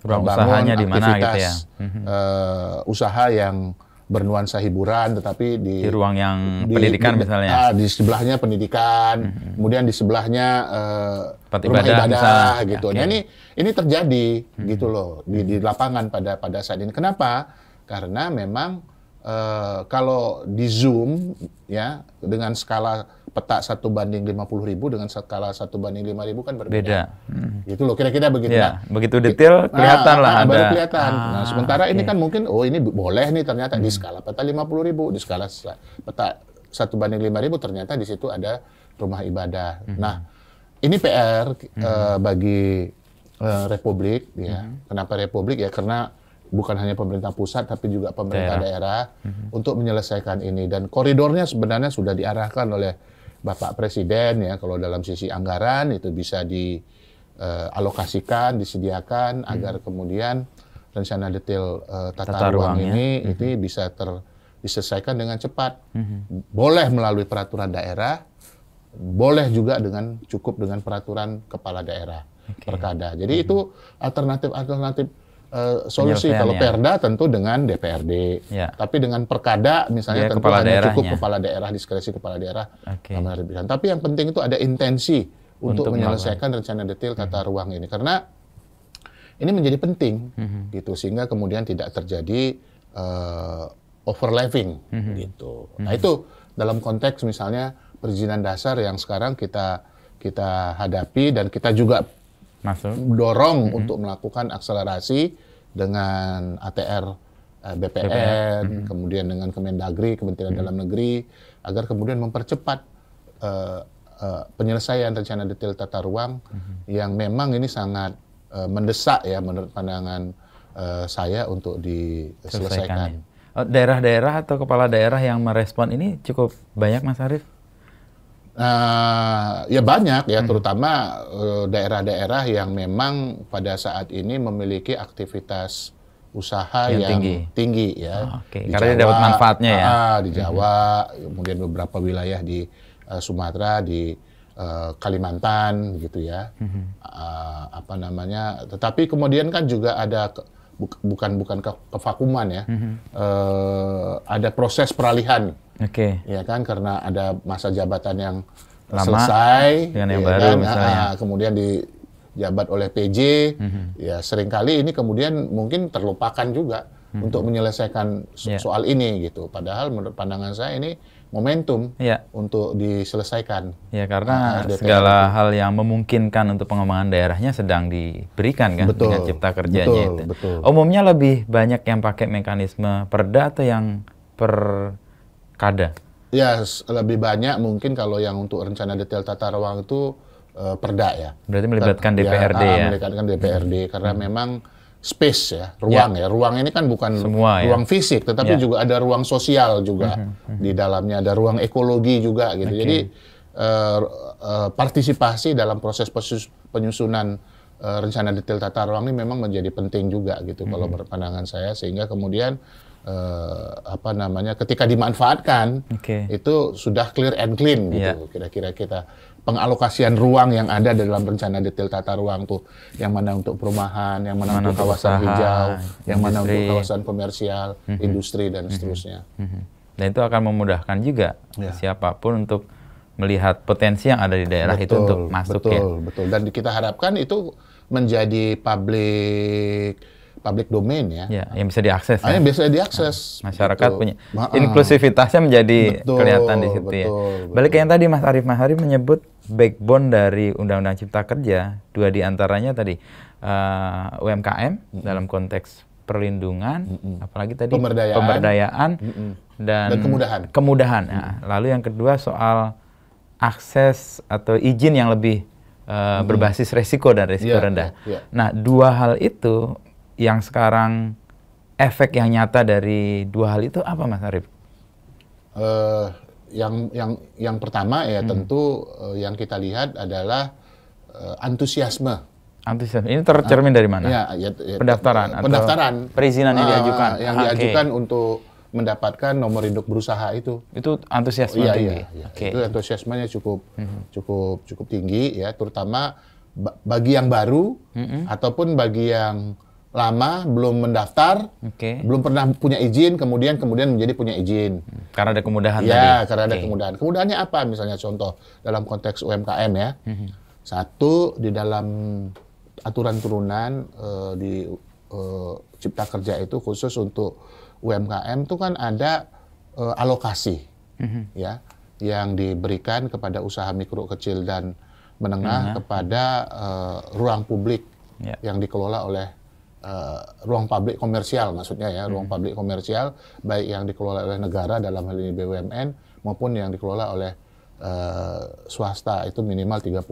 membangun gitu aktivitas gitu ya? mm-hmm. uh, usaha yang bernuansa hiburan tetapi di, di ruang yang di, pendidikan di, misalnya ah, di sebelahnya pendidikan mm-hmm. kemudian di sebelahnya uh, rumah ibadah, ibadah misalnya. Ya, gitu. Ya, nah ini ini terjadi mm-hmm. gitu loh di, di lapangan pada pada saat ini. Kenapa? Karena memang uh, kalau di zoom ya dengan skala peta satu banding lima puluh ribu dengan skala satu banding lima ribu kan berbeda. Beda. Hmm. Gitu loh, kira-kira begitu. Ya, nah, begitu detail ah, kelihatan nah, lah. Nah, ada. Baru kelihatan. Nah, ah, nah, sementara okay. ini kan mungkin, oh ini boleh nih ternyata hmm. di skala peta lima puluh ribu, di skala peta satu banding lima ribu ternyata di situ ada rumah ibadah. Hmm. Nah, ini PR hmm. uh, bagi uh, Republik ya. Hmm. Kenapa Republik ya? Karena bukan hanya pemerintah pusat tapi juga pemerintah daerah, daerah mm-hmm. untuk menyelesaikan ini dan koridornya sebenarnya sudah diarahkan oleh Bapak Presiden ya kalau dalam sisi anggaran itu bisa dialokasikan, eh, uh, disediakan mm-hmm. agar kemudian rencana detail uh, tata, tata ruang, ini ya. mm-hmm. bisa ter diselesaikan dengan cepat. Mm-hmm. Boleh melalui peraturan daerah, boleh juga dengan cukup dengan peraturan kepala daerah okay. perkada. Jadi mm-hmm. itu alternatif-alternatif Eh, solusi. Kalau ya. Perda tentu dengan DPRD. Ya. Tapi dengan Perkada misalnya ya, tentu hanya cukup kepala daerah diskresi kepala daerah okay. Tapi yang penting itu ada intensi untuk, untuk menyelesaikan melakukan. rencana detail tata hmm. ruang ini karena ini menjadi penting hmm. gitu sehingga kemudian tidak terjadi uh, eh, overlapping hmm. gitu. Nah, hmm. Nah itu dalam konteks misalnya perizinan dasar yang sekarang kita kita hadapi dan kita juga Masuk. dorong mm-hmm. untuk melakukan akselerasi dengan ATR eh, BPN, BPN. Mm-hmm. kemudian dengan Kemendagri, Kementerian mm-hmm. Dalam Negeri, agar kemudian mempercepat eh, eh, penyelesaian rencana detail tata ruang mm-hmm. yang memang ini sangat eh, mendesak ya menurut pandangan eh, saya untuk diselesaikan. Oh, daerah-daerah atau kepala daerah yang merespon ini cukup banyak, Mas Arief? Uh, ya banyak ya, hmm. terutama eh, daerah-daerah yang memang pada saat ini memiliki aktivitas usaha yang, yang tinggi. tinggi ya. Oh, ah, okay. di Karena Jawa, dapat manfaatnya ya. Ah, di hmm. Jawa, hmm. kemudian beberapa wilayah di uh, Sumatera, di uh, Kalimantan gitu ya. Hmm. Uh, apa namanya? Tetapi kemudian kan juga ada bukan bukan ke, kevakuman ya. Mm-hmm. Uh, ada proses peralihan. Oke. Okay. Ya kan karena ada masa jabatan yang Lama, selesai dengan yang ya baru kan? misalnya. Nah, kemudian dijabat oleh PJ. Mm-hmm. Ya seringkali ini kemudian mungkin terlupakan juga mm-hmm. untuk menyelesaikan so- yeah. soal ini gitu. Padahal menurut pandangan saya ini momentum ya. untuk diselesaikan. Ya karena nah, segala itu. hal yang memungkinkan untuk pengembangan daerahnya sedang diberikan kan betul, dengan cipta kerjanya betul, itu. Betul. Umumnya lebih banyak yang pakai mekanisme perda atau yang kada? Ya lebih banyak mungkin kalau yang untuk rencana detail tata ruang itu uh, perda ya. Berarti melibatkan ya, DPRD ya. ya. Melibatkan DPRD hmm. karena hmm. memang space ya, ruang ya. ya. Ruang ini kan bukan Semua, ya. ruang ya. fisik, tetapi yeah. juga ada ruang sosial juga mm -hmm. di dalamnya, ada ruang ekologi juga gitu. Okay. Jadi uh, uh, partisipasi dalam proses penyusunan uh, rencana detail tata ruang ini memang menjadi penting juga gitu mm -hmm. kalau mhm. berpandangan saya sehingga kemudian uh, apa namanya ketika dimanfaatkan okay. itu sudah clear and clean gitu ya. kira-kira yeah. kita pengalokasian ruang yang ada dalam rencana detail tata ruang tuh yang mana untuk perumahan yang mana, untuk kawasan usaha, hijau industri. yang mana untuk kawasan komersial mm -hmm. industri dan mm -hmm. seterusnya mm -hmm. dan itu akan memudahkan juga yeah. siapapun untuk melihat potensi yang ada di daerah betul, itu untuk masuk betul, ya betul betul dan kita harapkan itu menjadi uh, public domain ya. ya yang bisa diakses. Ah, ya. Yang bisa diakses. Nah, masyarakat betul. punya Maaf. Ah, ah. inklusivitasnya menjadi betul, kelihatan di situ ya. betul, ya. Balik ke yang tadi Mas Arif Mahari menyebut backbone dari Undang-Undang Cipta Kerja dua diantaranya tadi uh, eh, UMKM mm -hmm. dalam konteks perlindungan, mm -hmm. apalagi tadi pemberdayaan, pemberdayaan mm -hmm. dan, dan kemudahan. Kemudahan. Mm -hmm. nah, lalu yang kedua soal akses atau izin yang lebih uh, mm -hmm. berbasis resiko dan resiko yeah, rendah. Yeah, yeah. Nah, dua hal itu yang sekarang efek yang nyata dari dua hal itu apa Mas Arif? Uh, yang yang yang pertama ya hmm. tentu uh, yang kita lihat adalah uh, antusiasme. Antusiasme ini tercermin uh, dari mana? Ya, ya, ya, pendaftaran atau pendaftaran perizinan yang ah, diajukan ah, yang diajukan untuk mendapatkan nomor induk berusaha itu. Itu antusiasme oh, iya, Iya, iya. Okay. Itu antusiasmenya cukup hmm. cukup cukup tinggi ya terutama bagi yang baru hmm. ataupun bagi yang lama belum mendaftar, okay. belum pernah punya izin, kemudian kemudian menjadi punya izin. Karena ada kemudahan. Ya, tadi. karena ada kemudahan. Kemudahannya apa? Misalnya contoh dalam konteks UMKM ya, mm-hmm. satu di dalam aturan turunan uh, di uh, Cipta Kerja itu khusus untuk UMKM itu kan ada uh, alokasi, mm-hmm. ya, yang diberikan kepada usaha mikro kecil dan menengah mm-hmm. kepada uh, ruang publik yeah. yang dikelola oleh Uh, ruang publik komersial maksudnya ya ruang hmm. publik komersial baik yang dikelola oleh negara dalam hal ini BUMN maupun yang dikelola oleh uh, swasta itu minimal 30%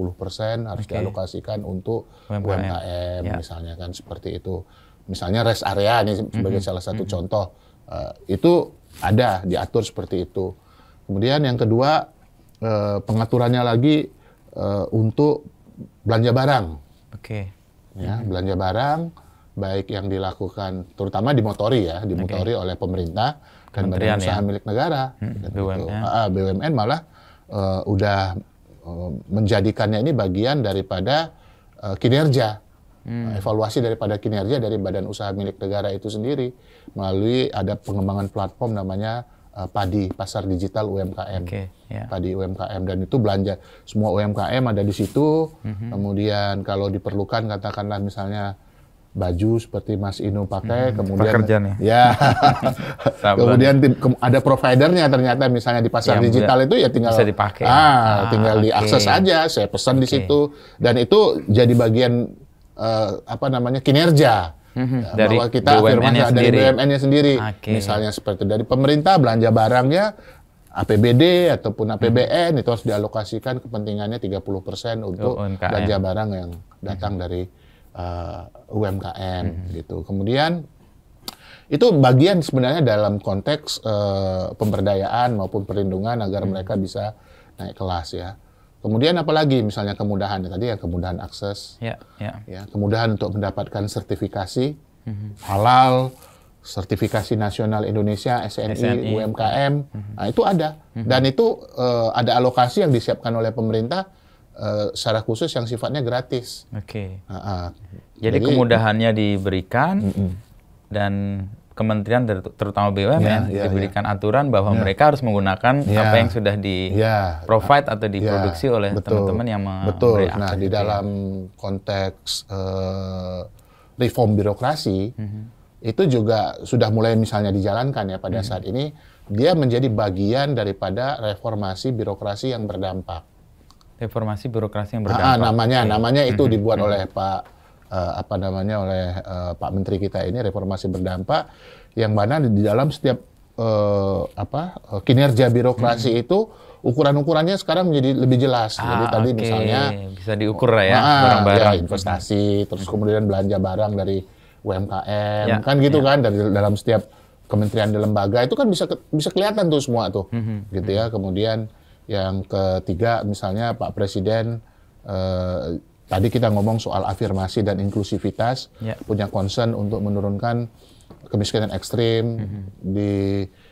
harus okay. dialokasikan untuk UMKM, UMKM ya. misalnya kan seperti itu misalnya rest area ini sebagai hmm. salah satu hmm. contoh uh, itu ada diatur seperti itu kemudian yang kedua uh, pengaturannya lagi uh, untuk belanja barang oke okay. ya hmm. belanja barang baik yang dilakukan terutama dimotori ya, dimotori okay. oleh pemerintah dan badan ya. usaha ya? milik negara. Hmm, gitu. BUMN. Ya. Ah, ah BUMN malah uh, udah uh, menjadikannya ini bagian daripada uh, kinerja. Hmm. Nah, evaluasi daripada kinerja dari badan usaha milik negara itu sendiri melalui ada pengembangan platform namanya uh, Padi Pasar Digital UMKM. Okay, yeah. Padi UMKM dan itu belanja semua UMKM ada di situ. Mm -hmm. Kemudian kalau diperlukan katakanlah misalnya baju seperti Mas Inu pakai, hmm, kemudian ya, ya kemudian ada providernya ternyata misalnya di pasar ya, digital itu ya tinggal bisa dipakai, ah, ah tinggal okay. diakses aja, saya pesan okay. di situ dan itu jadi bagian uh, apa namanya kinerja. Mhm. Ya, dari bahwa kita afirmasi dari BUMN-nya sendiri, okay. misalnya seperti dari pemerintah belanja barangnya APBD ataupun mhm. APBN hmm. itu harus dialokasikan kepentingannya 30% untuk belanja barang yang datang hmm. dari uh, eh, UMKM -hmm. gitu. Kemudian itu bagian sebenarnya dalam konteks uh, pemberdayaan maupun perlindungan agar hmm. mereka bisa naik kelas ya. Kemudian apalagi misalnya kemudahan ya, tadi ya kemudahan akses, ya, ya. ya kemudahan untuk mendapatkan sertifikasi hmm. halal, sertifikasi nasional Indonesia SNI, SNI. UMKM, hmm. nah, itu ada hmm. dan itu uh, ada alokasi yang disiapkan oleh pemerintah Uh, secara khusus yang sifatnya gratis. Oke. Okay. Uh, Jadi, Jadi kemudahannya diberikan mm -mm. dan kementerian terutama BUMN yeah, yeah, ya, ya. diberikan yeah. aturan bahwa yeah. mereka harus menggunakan yeah. apa yang sudah di yeah. provide atau ya. diproduksi yeah. oleh teman-teman yang betul. Nah gitu di dalam konteks uh, reform birokrasi mm -hmm. itu juga sudah mulai misalnya dijalankan ya pada -hmm. saat ini dia menjadi bagian daripada reformasi birokrasi yang berdampak reformasi birokrasi yang ah, ah, berdampak. Ah, namanya namanya itu mm-hmm. dibuat oleh mm-hmm. Pak uh, apa namanya oleh uh, Pak Menteri kita ini reformasi berdampak yang mana di dalam setiap uh, apa kinerja birokrasi hmm. itu ukuran-ukurannya sekarang menjadi lebih jelas. Ah, Jadi tadi okay. misalnya bisa diukur lah ya ah, barang-barang ya, investasi, hmm. terus kemudian belanja barang dari UMKM ya, kan gitu ya. kan dari dalam setiap kementerian dan lembaga itu kan bisa bisa kelihatan tuh semua tuh. Hmm. Gitu ya. Mm-hmm. Kemudian yang ketiga misalnya Pak Presiden eh, tadi kita ngomong soal afirmasi dan inklusivitas yeah. punya concern untuk menurunkan kemiskinan ekstrim mm -hmm. di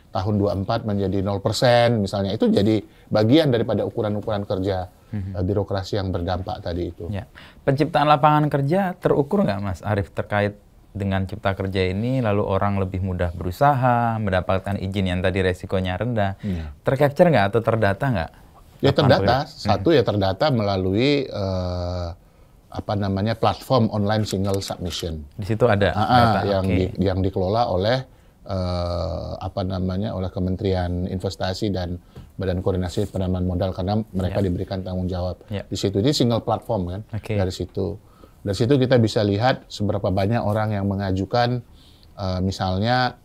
tahun 24 menjadi 0% misalnya itu jadi bagian daripada ukuran-ukuran kerja mm -hmm. birokrasi yang berdampak tadi itu. Ya. Penciptaan lapangan kerja terukur nggak Mas Arief terkait dengan cipta kerja ini lalu orang lebih mudah berusaha mendapatkan izin yang tadi resikonya rendah ya. tercapture nggak atau terdata nggak ya terdata hmm. satu ya terdata melalui uh, apa namanya platform online single submission di situ ada Aa, ah, ah, data yang okay. di, yang dikelola oleh uh, apa namanya oleh Kementerian Investasi dan Badan Koordinasi Penanaman Modal karena mereka yeah. diberikan tanggung jawab yeah. di situ ini single platform kan okay. dari situ dari situ kita bisa lihat seberapa banyak orang yang mengajukan uh, misalnya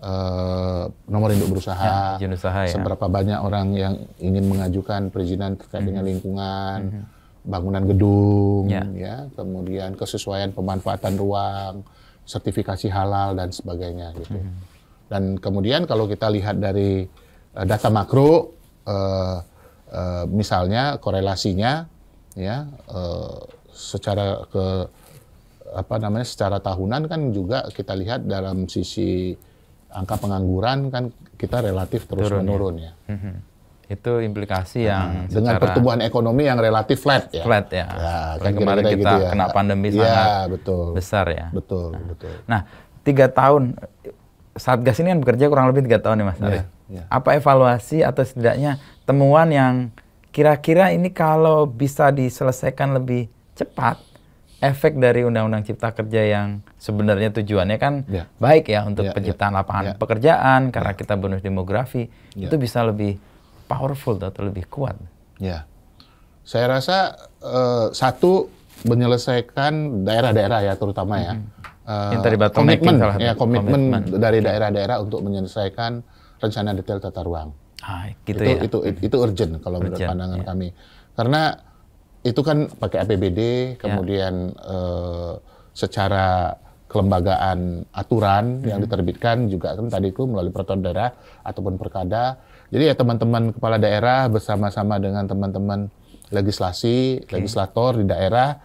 Uh, nomor induk berusaha, ya, usaha, ya. seberapa banyak orang yang ingin mengajukan perizinan terkait -hmm. dengan mm-hmm. lingkungan, -hmm. bangunan gedung, ya. ya, kemudian kesesuaian pemanfaatan ruang, sertifikasi halal dan sebagainya gitu. -hmm. Dan kemudian kalau kita lihat dari uh, data makro, uh, uh, misalnya korelasinya, ya. Uh, secara ke apa namanya secara tahunan kan juga kita lihat dalam sisi angka pengangguran kan kita relatif terus Turun, ya. menurun ya. ya. Mm-hmm. Itu implikasi nah, yang hmm. dengan pertumbuhan ekonomi yang relatif flat ya. Flat ya. ya kan kemarin kita gitu ya. kena pandemi ya, sangat betul. besar ya. Betul, nah. betul. Nah, tiga tahun Satgas ini kan bekerja kurang lebih tiga tahun nih ya, Mas Ya, ya. Apa evaluasi atau setidaknya temuan yang kira-kira ini kalau bisa diselesaikan lebih cepat efek dari undang-undang cipta kerja yang sebenarnya tujuannya kan yeah. baik ya untuk yeah, ya. penciptaan yeah. lapangan yeah. pekerjaan karena yeah. kita bonus demografi yeah. itu bisa lebih powerful atau lebih kuat. Ya, saya rasa uh, satu menyelesaikan daerah-daerah ya terutama ya. -hmm. ya uh, yang terlibat komitmen ya komitmen, dari ya. daerah-daerah untuk menyelesaikan rencana detail tata ruang. Ah, gitu itu, ya. itu itu itu urgent kalau urgent, menurut pandangan yeah. kami karena itu kan pakai APBD, ya. kemudian ya. uh, secara kelembagaan aturan hmm. yang diterbitkan juga kan tadi itu melalui peraturan daerah ataupun perkada. Jadi ya teman-teman kepala daerah bersama-sama dengan teman-teman legislasi, okay. legislator di daerah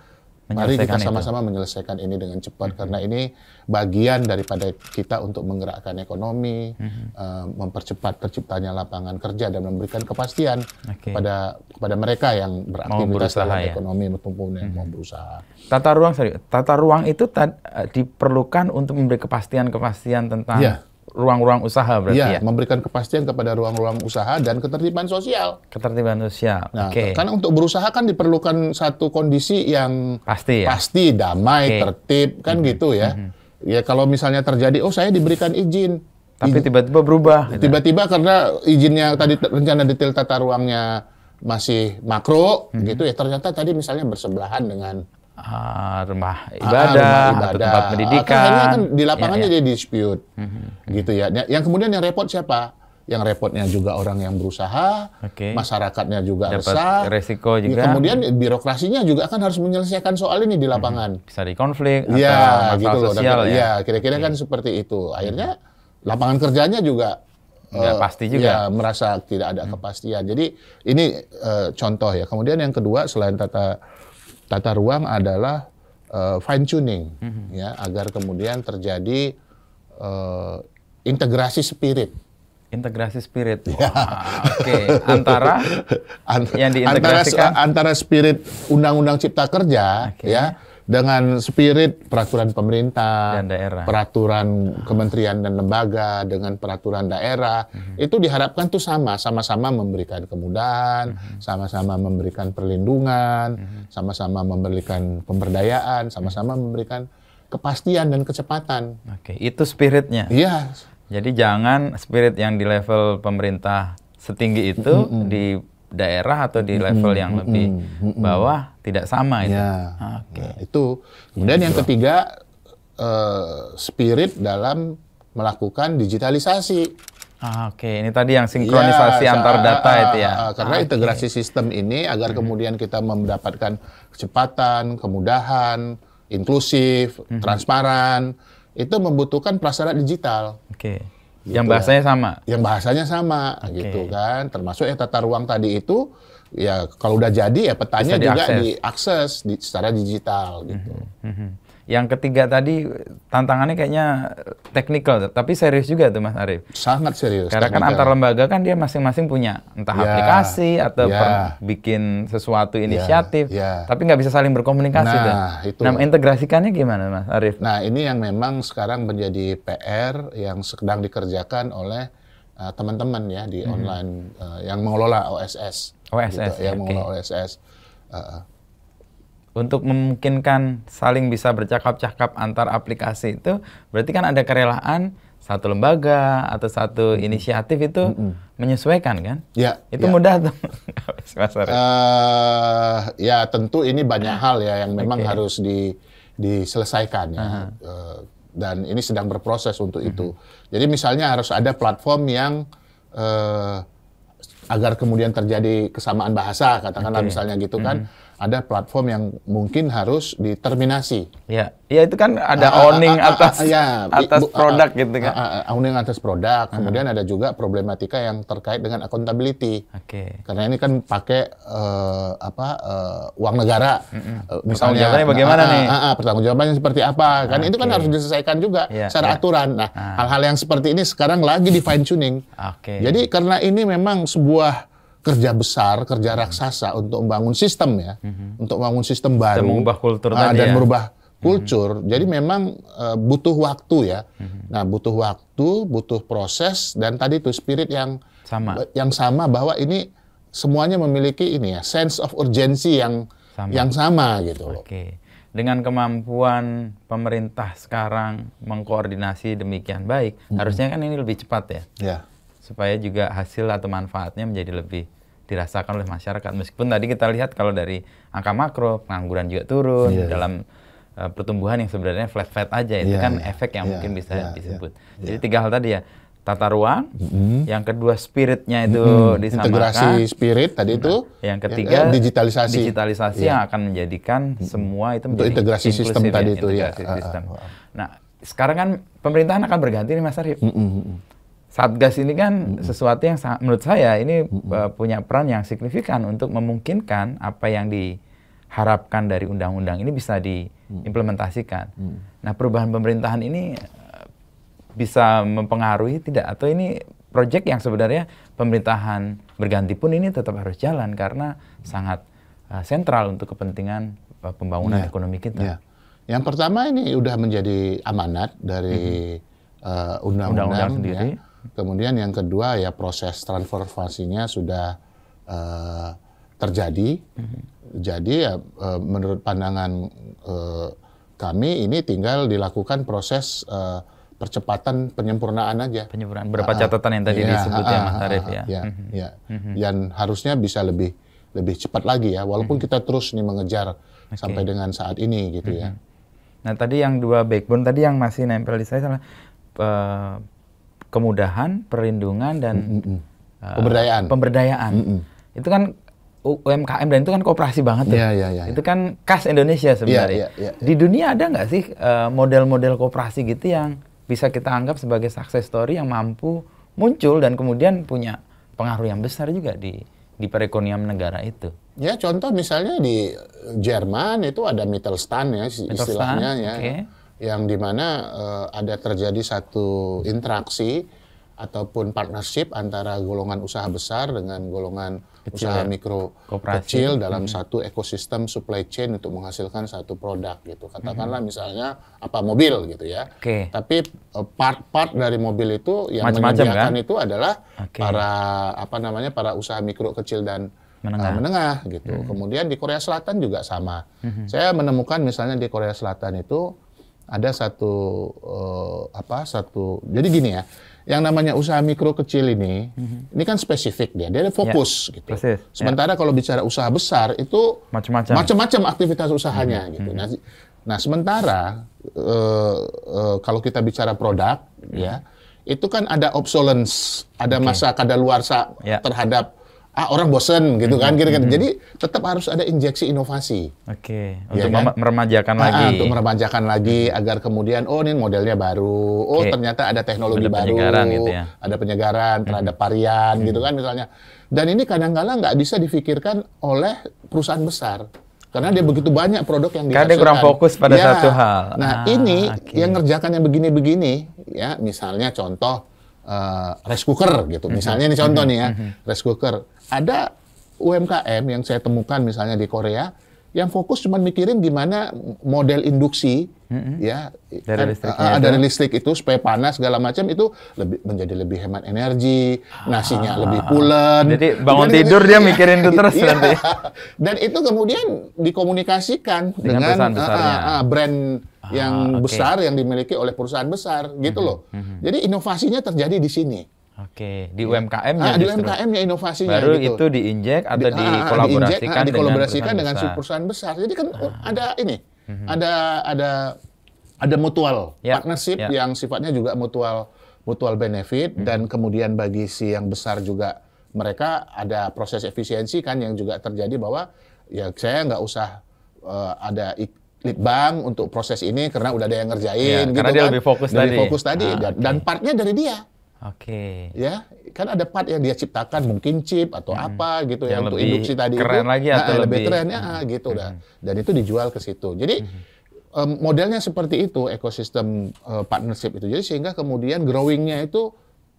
Mari kita sama-sama menyelesaikan ini dengan cepat -hmm. karena ini bagian daripada kita untuk menggerakkan ekonomi, -hmm. uh, mempercepat terciptanya lapangan kerja dan memberikan kepastian okay. kepada kepada mereka yang beraktivitas dalam ya? ekonomi maupun yang mm -hmm. mau mm-hmm. berusaha. Tata ruang sorry, tata ruang itu tad, eh, diperlukan untuk memberi kepastian-kepastian tentang yeah ruang-ruang usaha berarti ya, ya? memberikan kepastian kepada ruang-ruang usaha dan ketertiban sosial. Ketertiban sosial. Nah, okay. karena untuk berusaha kan diperlukan satu kondisi yang pasti ya? Pasti damai, okay. tertib kan mm-hmm. gitu ya. Mm-hmm. Ya kalau misalnya terjadi oh saya diberikan izin tapi tiba-tiba berubah. Gitu ya? Tiba-tiba gitu. karena izinnya tadi rencana detail tata ruangnya masih makro mm-hmm. gitu ya ternyata tadi misalnya bersebelahan dengan uh, rumah ibadah, ah, rumah ah, ibadah atau tempat pendidikan. Atau akhirnya kan di lapangannya ya, ya. jadi dispute, mm-hmm. gitu ya. Yang kemudian yang repot siapa? Yang repotnya juga orang yang berusaha, okay. masyarakatnya juga Dapat resah, resiko ya, juga. Kemudian birokrasinya juga kan harus menyelesaikan soal ini di mm-hmm. lapangan. mm Bisa di konflik ya, atau gitu loh, sosial Dan, ya. Iya, kira-kira okay. kan iya. seperti itu. Mm-hmm. Akhirnya lapangan kerjanya juga nggak eh, pasti juga. Ya, merasa tidak ada mm-hmm. kepastian. Jadi ini uh, contoh ya. Kemudian yang kedua selain tata tata ruang adalah uh, fine tuning mm -hmm. ya agar kemudian terjadi uh, integrasi spirit integrasi spirit. Ya. Oke, okay. antara Ant yang diintegrasikan antara, antara spirit undang-undang cipta kerja okay. ya dengan spirit peraturan pemerintah dan daerah, peraturan kementerian dan lembaga, dengan peraturan daerah, mm -hmm. itu diharapkan tuh sama, sama-sama memberikan kemudahan, mhm. sama-sama mm -hmm. memberikan perlindungan, mhm. sama-sama mm -hmm. memberikan pemberdayaan, sama-sama mhm. memberikan kepastian dan kecepatan. Oke, itu spiritnya. Iya. Yes. Jadi jangan spirit yang di level pemerintah setinggi itu mm -hmm. di daerah atau di level hmm, yang hmm, lebih hmm, bawah tidak sama itu. Ya. Okay. Nah, itu. Kemudian yang ketiga uh, spirit dalam melakukan digitalisasi. Ah, Oke, okay. ini tadi yang sinkronisasi ya, antar data uh, itu ya. Uh, karena ah, integrasi iya. sistem ini agar hmm. kemudian kita mendapatkan kecepatan, kemudahan, inklusif, hmm. transparan, itu membutuhkan prasyarat digital. Oke. Okay. Gitu yang bahasanya sama. Yang bahasanya sama okay. gitu kan. Termasuk ya tata ruang tadi itu ya kalau udah jadi ya petanya Bisa juga diakses di, di secara digital gitu. Mm -hmm. Yang ketiga tadi tantangannya kayaknya eh, teknikal, tapi serius juga tuh Mas Arief. Sangat serius. Karena kan antar lembaga kan dia masing-masing punya entah yeah. aplikasi atau yeah. Ya. bikin sesuatu ya, inisiatif, yeah. Yeah. tapi nggak bisa saling berkomunikasi. Nah, itu. Nah, integrasikannya gimana Mas Arief? Nah, ini yang memang sekarang menjadi PR yang sedang dikerjakan oleh teman eh, teman-teman ya di hmm. online uh, yang mengelola OSS. OSS. Gitu, ya, yang okay. mengelola OSS. Uh, untuk memungkinkan saling bisa bercakap-cakap antar aplikasi itu berarti kan ada kerelaan satu lembaga atau satu inisiatif itu mm -hmm. menyesuaikan kan? Ya. Itu ya. mudah tuh, Mas uh, Ya tentu ini banyak ah, hal ya yang memang okay. harus di, diselesaikan ya. Uh -huh. uh, dan ini sedang berproses untuk uh -huh. itu. Jadi misalnya harus ada platform yang uh, agar kemudian terjadi kesamaan bahasa katakanlah okay. misalnya gitu kan. Uh -huh ada platform yang mungkin harus diterminasi. Ya, ya itu kan ada owning atas atas produk gitu kan. Owning atas produk. Kemudian ada juga problematika yang terkait dengan accountability. Oke. Okay. Karena ini kan pakai uh, apa uh, uang negara. Uh, misalnya jawabannya bagaimana ah, ah, nih? Ah, ah pertanggung jawabannya seperti apa? Kan okay. itu kan harus diselesaikan juga yeah, secara yeah. aturan. Nah, hal-hal yang seperti ini sekarang lagi di fine tuning. Oke. Okay. Jadi karena ini memang sebuah kerja besar, kerja hmm. raksasa hmm. untuk membangun sistem ya, hmm. untuk membangun sistem baru mengubah kultur uh, dan ya. merubah hmm. kultur. Hmm. Jadi memang uh, butuh waktu ya. Hmm. Nah, butuh waktu, butuh proses dan tadi itu spirit yang sama yang sama bahwa ini semuanya memiliki ini ya sense of urgency yang sama. yang sama gitu loh. Okay. Dengan kemampuan pemerintah sekarang mengkoordinasi demikian baik, hmm. harusnya kan ini lebih cepat ya. Ya. Yeah supaya juga hasil atau manfaatnya menjadi lebih dirasakan oleh masyarakat. Meskipun tadi kita lihat kalau dari angka makro pengangguran juga turun yeah. dalam uh, pertumbuhan yang sebenarnya flat-flat aja itu yeah, kan yeah. efek yang yeah, mungkin bisa yeah, disebut. Yeah, Jadi iya. tiga hal tadi ya tata ruang, mm-hmm. yang kedua spiritnya itu mm-hmm. disamakan, integrasi spirit tadi nah, itu, yang ya, ketiga yang, eh, digitalisasi, digitalisasi yeah. yang akan menjadikan mm-hmm. semua itu menjadi integrasi sistem ya, tadi itu ya. Ah, ah, sistem. Uh, uh, uh. Nah sekarang kan pemerintahan akan berganti nih Mas Arif. Mm-hmm. Satgas ini kan hmm. sesuatu yang sangat, menurut saya ini hmm. uh, punya peran yang signifikan untuk memungkinkan apa yang diharapkan dari undang-undang ini bisa diimplementasikan. Hmm. Nah, perubahan pemerintahan ini eh, bisa mempengaruhi tidak atau ini proyek yang sebenarnya pemerintahan berganti pun ini tetap harus jalan karena sangat uh, sentral untuk kepentingan uh, pembangunan yeah. ekonomi kita. Yeah. Yang pertama ini sudah menjadi amanat dari mm -hmm. uh, undang-undang ya. Kemudian yang kedua ya proses transformasinya sudah uh, terjadi. Mm-hmm. Jadi ya uh, menurut pandangan uh, kami ini tinggal dilakukan proses uh, percepatan penyempurnaan aja. Penyempurnaan. Berapa ah, ah. catatan yang tadi ya, disebut ya ah, Mas Arif ya. Ya, mm-hmm. ya. Mm-hmm. Yang harusnya bisa lebih lebih cepat lagi ya walaupun mm-hmm. kita terus nih mengejar okay. sampai dengan saat ini gitu mm-hmm. ya. Mhm. Nah, tadi yang dua backbone tadi yang masih nempel di saya salah kemudahan, perlindungan dan mm pemberdayaan. pemberdayaan. Mm -mm. Itu kan UMKM dan itu kan kooperasi banget ya. Yeah, yeah, yeah, itu iya. kan khas Indonesia iya, sebenarnya. Yeah, yeah, yeah, yeah. Di dunia ada nggak sih uh, model-model kooperasi gitu yang bisa kita anggap sebagai success story yang mampu muncul dan kemudian punya pengaruh yang besar juga di di perekonomian negara itu. Ya contoh misalnya di Jerman itu ada Mittelstand ya istilahnya ya. Okay yang dimana uh, eh, ada terjadi satu interaksi ataupun partnership antara golongan usaha besar dengan golongan kecil usaha ya. mikro Kooperasi. kecil dalam hmm. satu ekosistem supply chain untuk menghasilkan satu produk gitu katakanlah hmm. misalnya apa mobil gitu ya okay. tapi eh, part-part dari mobil itu yang Macam -macam, kan? menyediakan kan? itu adalah okay. para apa namanya para usaha mikro kecil dan eh, menengah, uh, menengah gitu hmm. kemudian di Korea Selatan juga sama hmm. saya menemukan misalnya di Korea Selatan itu ada satu uh, apa satu jadi gini ya yang namanya usaha mikro kecil ini mm-hmm. ini kan spesifik dia dia ada ya, fokus yeah. gitu Persis. Ya. sementara yeah. kalau bicara usaha besar itu macam-macam macam-macam aktivitas usahanya mm-hmm. gitu mhm. nah, nah sementara uh, uh, kalau kita bicara produk mm-hmm. ya itu kan ada obsolence ada okay. masa kadaluarsa yeah. terhadap ah orang bosen gitu kan gitu kira-kira. Mm -hmm. Jadi tetap harus ada injeksi inovasi. Oke. Okay. Ya untuk ya kan? meremajakan ah, ah, lagi. Ah, untuk meremajakan lagi mm-hmm. agar kemudian oh ini modelnya baru. Oh okay. ternyata ada teknologi ada baru. Gitu ya. Ada penyegaran terhadap mm-hmm. varian mm -hmm. gitu mm-hmm. kan misalnya. Dan ini kadang kadang nggak bisa difikirkan oleh perusahaan besar. Karena dia begitu banyak produk yang dihasilkan. Karena dia kurang fokus pada ya. satu hal. Nah, ah, ini okay. yang ngerjakan yang begini-begini ya, misalnya contoh uh, rice cooker gitu. Mm-hmm. Misalnya ini contoh nih ya, mm-hmm. Mm-hmm. rice cooker. Ada UMKM yang saya temukan misalnya di Korea yang fokus cuma mikirin gimana model induksi ya dari kan, listrik uh, ah, ah, dari listrik itu supaya panas segala macam itu lebih menjadi lebih hemat energi nasinya ah, lebih pulen jadi bangun jadi, tidur dia mikirin itu iya. terus iya. nanti dan itu kemudian dikomunikasikan dengan, dengan uh, uh, brand yang okay. besar yang dimiliki oleh perusahaan besar gitu mm-hmm. loh mm-hmm. jadi inovasinya terjadi di sini Oke, di UMKM ya. Ah, di UMKM ya inovasinya Baru gitu. itu diinjek atau di, ah, dikolaborasikan, dikolaborasikan dengan, perusahaan, dengan besar. perusahaan besar. Jadi kan ah. ada ini hmm Ada ada ada mutual yeah. partnership yeah. yang sifatnya juga mutual mutual benefit mm-hmm. dan kemudian bagi si yang besar juga mereka ada proses efisiensi kan yang juga terjadi bahwa ya saya nggak usah uh, ada lead bank untuk proses ini karena udah ada yang ngerjain yeah, gitu karena dia kan. lebih fokus lebih tadi. fokus tadi ah, dan, okay. dan partnya dari dia Oke. Okay. Ya, kan ada part yang dia ciptakan mungkin chip atau hmm. apa gitu ya yang ya untuk induksi tadi keren itu. lagi atau nah, lebih, lebih keren ya hmm. gitu hmm. dah. Dan itu dijual ke situ. Jadi hmm. modelnya seperti itu ekosistem uh, partnership itu. Jadi sehingga kemudian growingnya itu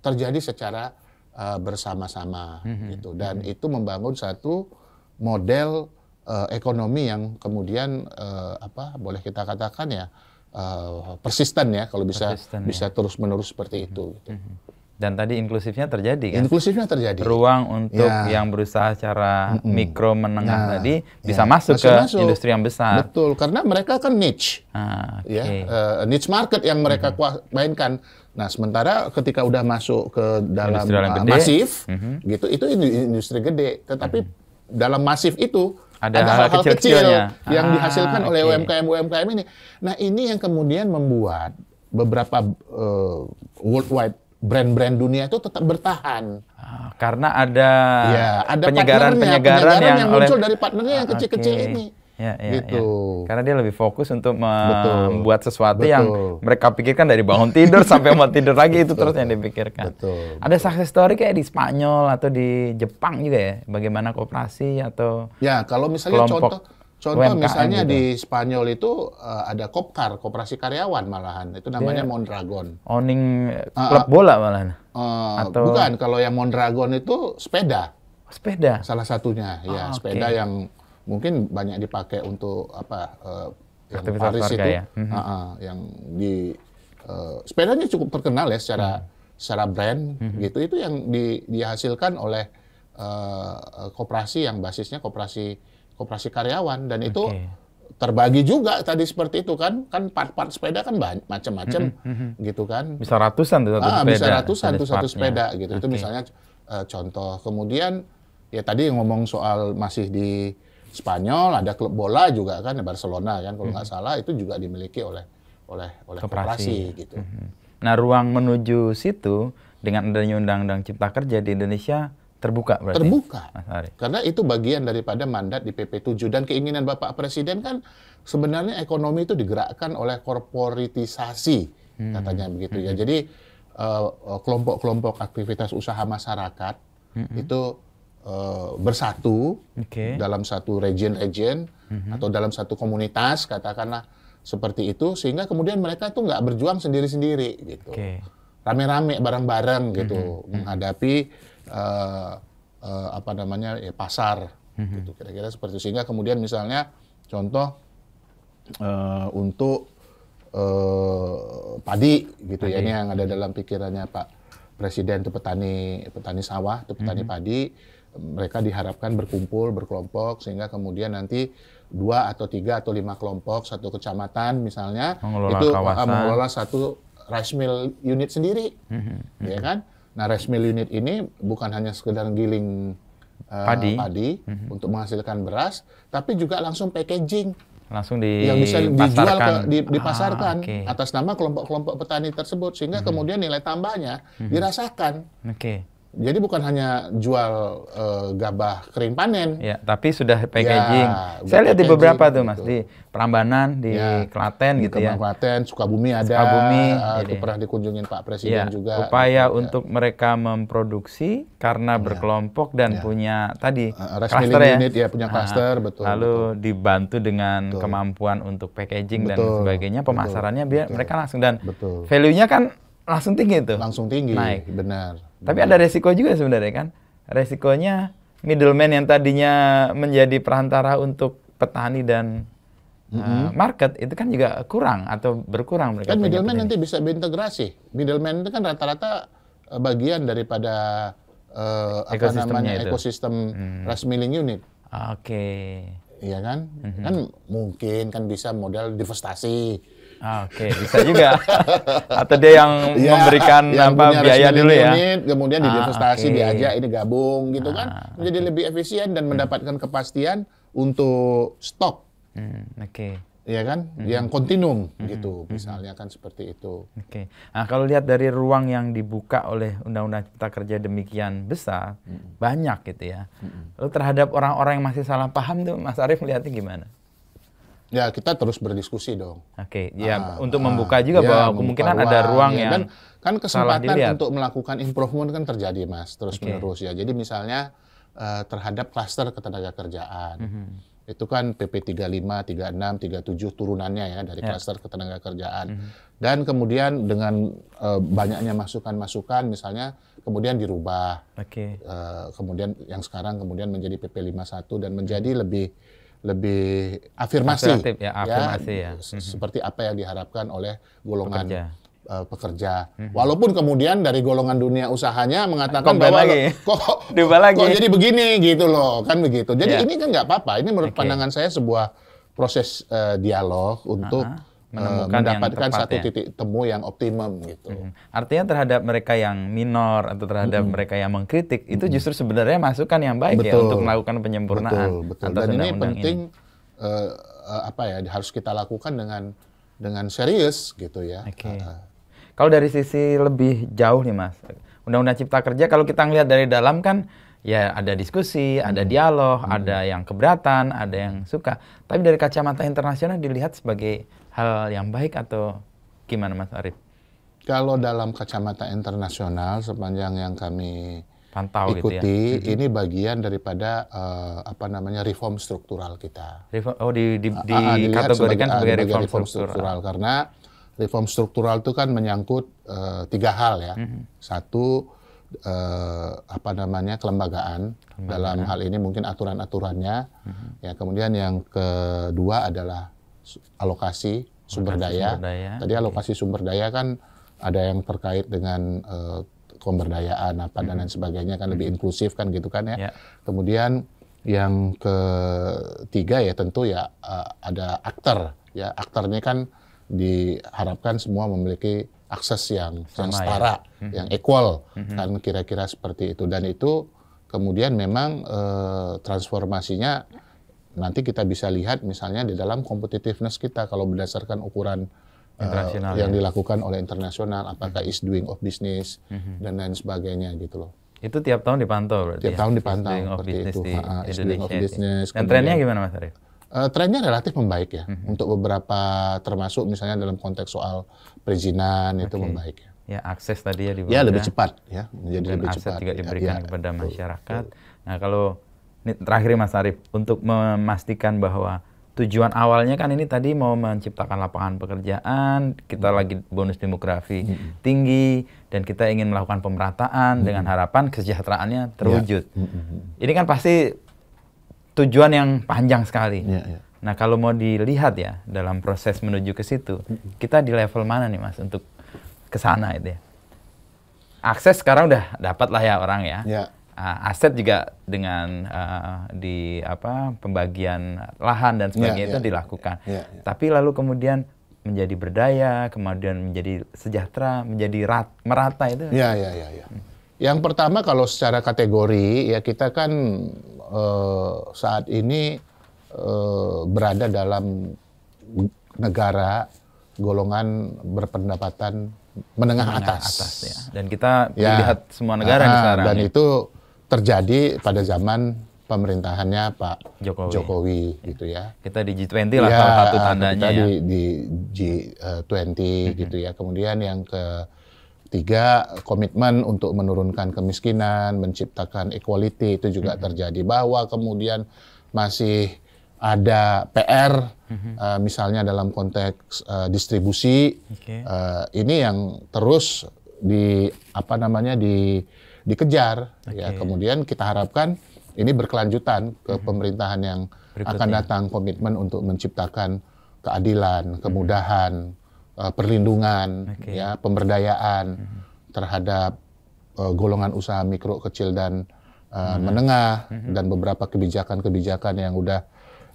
terjadi secara uh, bersama-sama hmm. gitu. Dan hmm. itu membangun satu model uh, ekonomi yang kemudian uh, apa boleh kita katakan ya uh, persisten ya kalau bisa persisten, bisa ya. terus menerus seperti itu. Gitu. Mhm. Dan tadi inklusifnya terjadi kan? Inklusifnya terjadi. Ruang untuk ya. yang berusaha secara mm -mm. mikro menengah ya. tadi ya. bisa ya. masuk masuk ke masuk. industri yang besar. Betul, karena mereka kan niche, ah, okay. ya uh, niche market yang mereka mm -hmm. mainkan. Nah, sementara ketika udah masuk ke dalam uh, masif, mm -hmm. gitu, itu industri gede. Tetapi mm -hmm. dalam masif itu ada, ada hal-hal kecil, kecil yang ah, dihasilkan okay. oleh UMKM UMKM ini. Nah ini yang kemudian membuat beberapa uh, worldwide brand-brand dunia itu tetap bertahan. Ah, karena ada ya, ada penyegaran-penyegaran penyegaran yang, yang oleh... muncul dari partnernya yang ah, kecil-kecil okay. ini. Ya, ya, ya, gitu. Ya. Karena dia lebih fokus untuk membuat sesuatu Betul. yang mereka pikirkan dari bangun tidur sampai mau tidur lagi itu terus yang dipikirkan. Betul. Ada success story kayak di Spanyol atau di Jepang juga ya, bagaimana kooperasi atau Ya, kalau misalnya kelompok. contoh Contoh misalnya gitu. di Spanyol itu uh, ada Kopkar, kooperasi karyawan malahan. Itu namanya yeah. Mondragon. Owning ah, ah. klub uh, bola malahan. Uh, Atau bukan, kalau yang Mondragon itu sepeda. Sepeda. Salah satunya, ya, oh, sepeda yang mungkin banyak dipakai untuk apa uh, yang Aktivitas Paris itu ya. uh, uh, yang di uh, sepedanya cukup terkenal ya secara -huh. Hmm. secara brand -huh. Mhm. gitu itu yang di, dihasilkan oleh uh, koperasi yang basisnya koperasi koperasi karyawan dan itu terbagi juga tadi seperti itu kan kan part-part sepeda kan macam-macam uh mhm, -huh. gitu kan bisa ratusan tuh satu ah, sepeda bisa ratusan tuh satu sepeda gitu okay. itu misalnya uh, contoh kemudian ya tadi yang ngomong soal masih di Spanyol, ada klub bola juga kan Barcelona kan kalau nggak hmm. salah itu juga dimiliki oleh oleh oleh koperasi, gitu. Hmm. Nah, ruang menuju situ dengan adanya undang-undang cipta kerja di Indonesia terbuka berarti. Terbuka. Karena itu bagian daripada mandat di PP 7 dan keinginan Bapak Presiden kan sebenarnya ekonomi itu digerakkan oleh korporatisasi hmm. katanya begitu ya. hmm. ya. Jadi eh, kelompok-kelompok uh, aktivitas usaha masyarakat hmm. itu Eh, bersatu okay. dalam satu region-region mm-hmm. atau dalam satu komunitas katakanlah seperti itu sehingga kemudian mereka tuh nggak berjuang sendiri-sendiri gitu okay. rame-rame bareng-bareng gitu mm-hmm. menghadapi uh, uh, apa namanya ya, pasar mm-hmm. gitu kira-kira seperti itu. sehingga kemudian misalnya contoh uh, untuk uh, padi gitu ya, padi. ya ini yang ada dalam pikirannya Pak Presiden itu petani petani sawah itu petani mm-hmm. padi mereka diharapkan berkumpul berkelompok sehingga kemudian nanti dua atau tiga atau lima kelompok satu kecamatan misalnya mengelola itu eh, kawasan. mengelola satu rice mill unit sendiri, mm-hmm. ya kan? Nah rice mill unit ini bukan hanya sekedar giling uh, padi, padi mm-hmm. untuk menghasilkan beras, tapi juga langsung packaging langsung di yang bisa dijual ke di, dipasarkan ah, okay. atas nama kelompok-kelompok petani tersebut sehingga mm-hmm. kemudian nilai tambahnya mm-hmm. dirasakan. Oke. Okay. Jadi bukan hanya jual uh, gabah kering panen. Ya, tapi sudah packaging. Ya, Saya lihat di beberapa tuh Mas, gitu. di Prambanan, di ya, Klaten di gitu ya. Kemang ya. Klaten, Sukabumi ada. Sukabumi. Eh, uh, itu pernah dikunjungin Pak Presiden ya, juga. Upaya gitu, ya. untuk ya. mereka memproduksi karena ya, berkelompok dan ya. punya tadi uh, cluster ya. Unit, ya punya ah, cluster, uh, betul. Lalu betul. dibantu dengan betul. kemampuan untuk packaging betul, dan sebagainya, pemasarannya betul, biar betul, mereka langsung dan value-nya kan langsung tinggi tuh. Langsung tinggi. Naik. Benar. Tapi benar. ada resiko juga sebenarnya kan. Resikonya middleman yang tadinya menjadi perantara untuk petani dan mm -hmm. uh, market itu kan juga kurang atau berkurang mereka. Kan middleman nanti bisa berintegrasi. Middleman itu kan rata-rata eh, bagian daripada uh, apa namanya itu. ekosistem hmm. rice milling unit. Ah, oke. Okay. Iya kan? Mm -hmm. Kan mungkin kan bisa modal divestasi Ah, oke, okay. bisa juga. Atau dia yang ya, memberikan yang apa biaya dulu ya. kemudian ah, diinvestasi, okay. diajak ini gabung gitu kan. ah, kan. Menjadi okay. lebih efisien dan hmm. mendapatkan kepastian untuk stok. Hmm, Oke. Okay. Iya kan, hmm. yang kontinum hmm, hmm. gitu, hmm. misalnya kan seperti itu. Oke. Okay. Nah kalau lihat dari ruang yang dibuka oleh Undang-Undang Cipta Kerja demikian besar, hmm. banyak gitu ya. Hmm. Lalu terhadap orang-orang yang masih salah paham tuh, Mas Arief melihatnya gimana? Ya kita terus berdiskusi dong. Oke, okay, ya ah, untuk ah, membuka juga ya, bahwa kemungkinan ruang, ada ruang ya, yang dan kan kesempatan untuk melakukan improvement kan terjadi mas terus okay. menerus ya. Jadi misalnya uh, terhadap klaster ketenaga kerjaan. Mm -hmm. Itu kan PP 35, 36, 37 turunannya ya dari yeah. klaster ketenaga kerjaan. Mm -hmm. Dan kemudian dengan uh, banyaknya masukan-masukan misalnya kemudian dirubah. Okay. Uh, eh, kemudian yang sekarang kemudian menjadi PP 51 dan menjadi lebih lebih afirmasi, ya, ya, afirmasi ya, ya. seperti apa yang diharapkan oleh golongan pekerja. Uh, pekerja. Mm -hmm. Walaupun kemudian dari golongan dunia usahanya mengatakan bahwa lagi. kok kok, lagi. kok jadi begini gitu loh, kan begitu. Jadi yeah. ini kan nggak apa-apa. Ini menurut okay. pandangan saya sebuah proses uh, dialog untuk uh -huh Eh, menemukan mendapatkan yang tepat, satu ya? titik temu yang optimum gitu. Artinya terhadap mereka yang minor atau terhadap mm -hmm. mereka yang mengkritik itu justru sebenarnya masukan yang baik ya betul, ya untuk melakukan penyempurnaan. Betul, betul. Dan ini penting ini. Uh, eh, eh, apa ya harus kita lakukan dengan dengan serius gitu ya. Okay. Uh, kalau dari sisi lebih jauh nih Mas, Undang-Undang Cipta Kerja kalau kita ngelihat dari dalam kan ya ada diskusi, ada dialog, hmm. ada yang keberatan, ada yang suka. Tapi dari kacamata internasional dilihat sebagai hal yang baik atau gimana Mas Arief? Kalau dalam kacamata internasional sepanjang yang kami pantau ikuti gitu ya. ini bagian daripada uh, apa namanya reform struktural kita. Reform, oh di di, ah, ah, di uh, dikategorikan ah, sebagai, sebagai reform, reform struktural. struktural karena reform struktural itu kan menyangkut uh, tiga hal ya. Mm-hmm. Satu uh, apa namanya kelembagaan. kelembagaan dalam hal ini mungkin aturan-aturannya. Mm-hmm. Ya kemudian yang kedua adalah alokasi sumber daya. sumber daya. Tadi alokasi sumber daya kan ada yang terkait dengan uh, pemberdayaan apa hmm. dan lain sebagainya kan lebih hmm. inklusif kan gitu kan ya. Yeah. Kemudian yang ketiga ya tentu ya uh, ada aktor ya aktornya kan diharapkan semua memiliki akses yang Sama yang setara, ya. yang equal hmm kan kira-kira seperti itu dan itu kemudian memang uh, transformasinya nanti kita bisa lihat misalnya di dalam competitiveness kita kalau berdasarkan ukuran uh, yang ya. dilakukan oleh internasional apakah hmm. is doing of business -hmm. dan lain sebagainya gitu loh. Itu tiap tahun dipantau berarti. Tiap ya? tahun dipantau is seperti itu. Di ha, is doing of ya. business. Dan trennya gimana Mas Arif? Uh, eh, trennya relatif membaik ya mm -hmm. untuk beberapa termasuk misalnya dalam konteks soal perizinan okay. itu membaik ya. Ya akses tadi ya di Ya lebih cepat ya menjadi lebih akses cepat. juga diberikan ya, ya, kepada masyarakat. masyarakat. Nah kalau ini terakhir Mas Arief, untuk memastikan bahwa tujuan awalnya kan ini tadi mau menciptakan lapangan pekerjaan, kita lagi bonus demografi hmm. tinggi dan kita ingin melakukan pemerataan hmm. dengan harapan kesejahteraannya terwujud. Mm Hmm. Ini kan pasti tujuan yang panjang sekali. Yeah, yeah. Nah, kalau mau dilihat ya dalam proses menuju ke situ, kita di level mana nih Mas untuk ke sana itu ya? Akses sekarang udah dapat lah ya orang ya. ya uh, aset juga dengan uh, di apa pembagian lahan dan sebagainya yeah, itu ya. dilakukan. Yeah, yeah. Tapi lalu kemudian menjadi berdaya, kemudian menjadi sejahtera, menjadi rat, merata itu. Ya, ya, ya, ya. Yang pertama kalau secara kategori ya kita kan uh, saat ini uh, berada dalam negara golongan berpendapatan menengah, menengah atas. atas ya. Dan kita ya. lihat semua negara ah, sekarang. Dan ya. itu terjadi pada zaman pemerintahannya Pak Jokowi, Jokowi gitu ya. Kita di G20 lah ya, salah satu tandanya kita Di, di G20 gitu ya. Kemudian yang ke tiga komitmen untuk menurunkan kemiskinan, menciptakan equality itu juga terjadi bahwa kemudian masih ada PR uh, mm-hmm. eh, misalnya dalam konteks uh, distribusi okay. uh, eh, ini yang terus di apa namanya di dikejar okay. ya kemudian kita harapkan ini berkelanjutan ke mm -hmm. pemerintahan yang Berikutnya. akan datang komitmen untuk menciptakan keadilan, mm-hmm. kemudahan, mm -hmm. perlindungan, okay. ya pemberdayaan mm -hmm. terhadap uh, golongan usaha mikro, kecil dan uh, mm -hmm. menengah mm -hmm. dan beberapa kebijakan-kebijakan yang sudah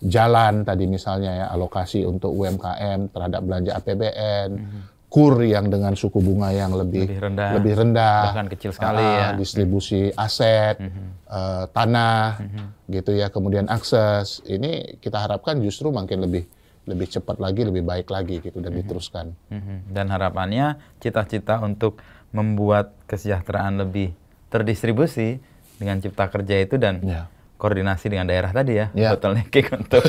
jalan tadi misalnya ya alokasi untuk UMKM terhadap belanja APBN, mm -hmm kur yang dengan suku bunga yang lebih lebih rendah, lebih rendah bahkan kecil sekali uh, ya distribusi mm-hmm. aset mm -hmm. uh, tanah mm -hmm. gitu ya kemudian akses ini kita harapkan justru makin lebih lebih cepat lagi lebih baik lagi gitu dan mm -hmm. diteruskan mm -hmm. dan harapannya cita-cita untuk membuat kesejahteraan lebih terdistribusi dengan cipta kerja itu dan yeah koordinasi dengan daerah tadi ya, yeah. Ya. bottlenecking untuk.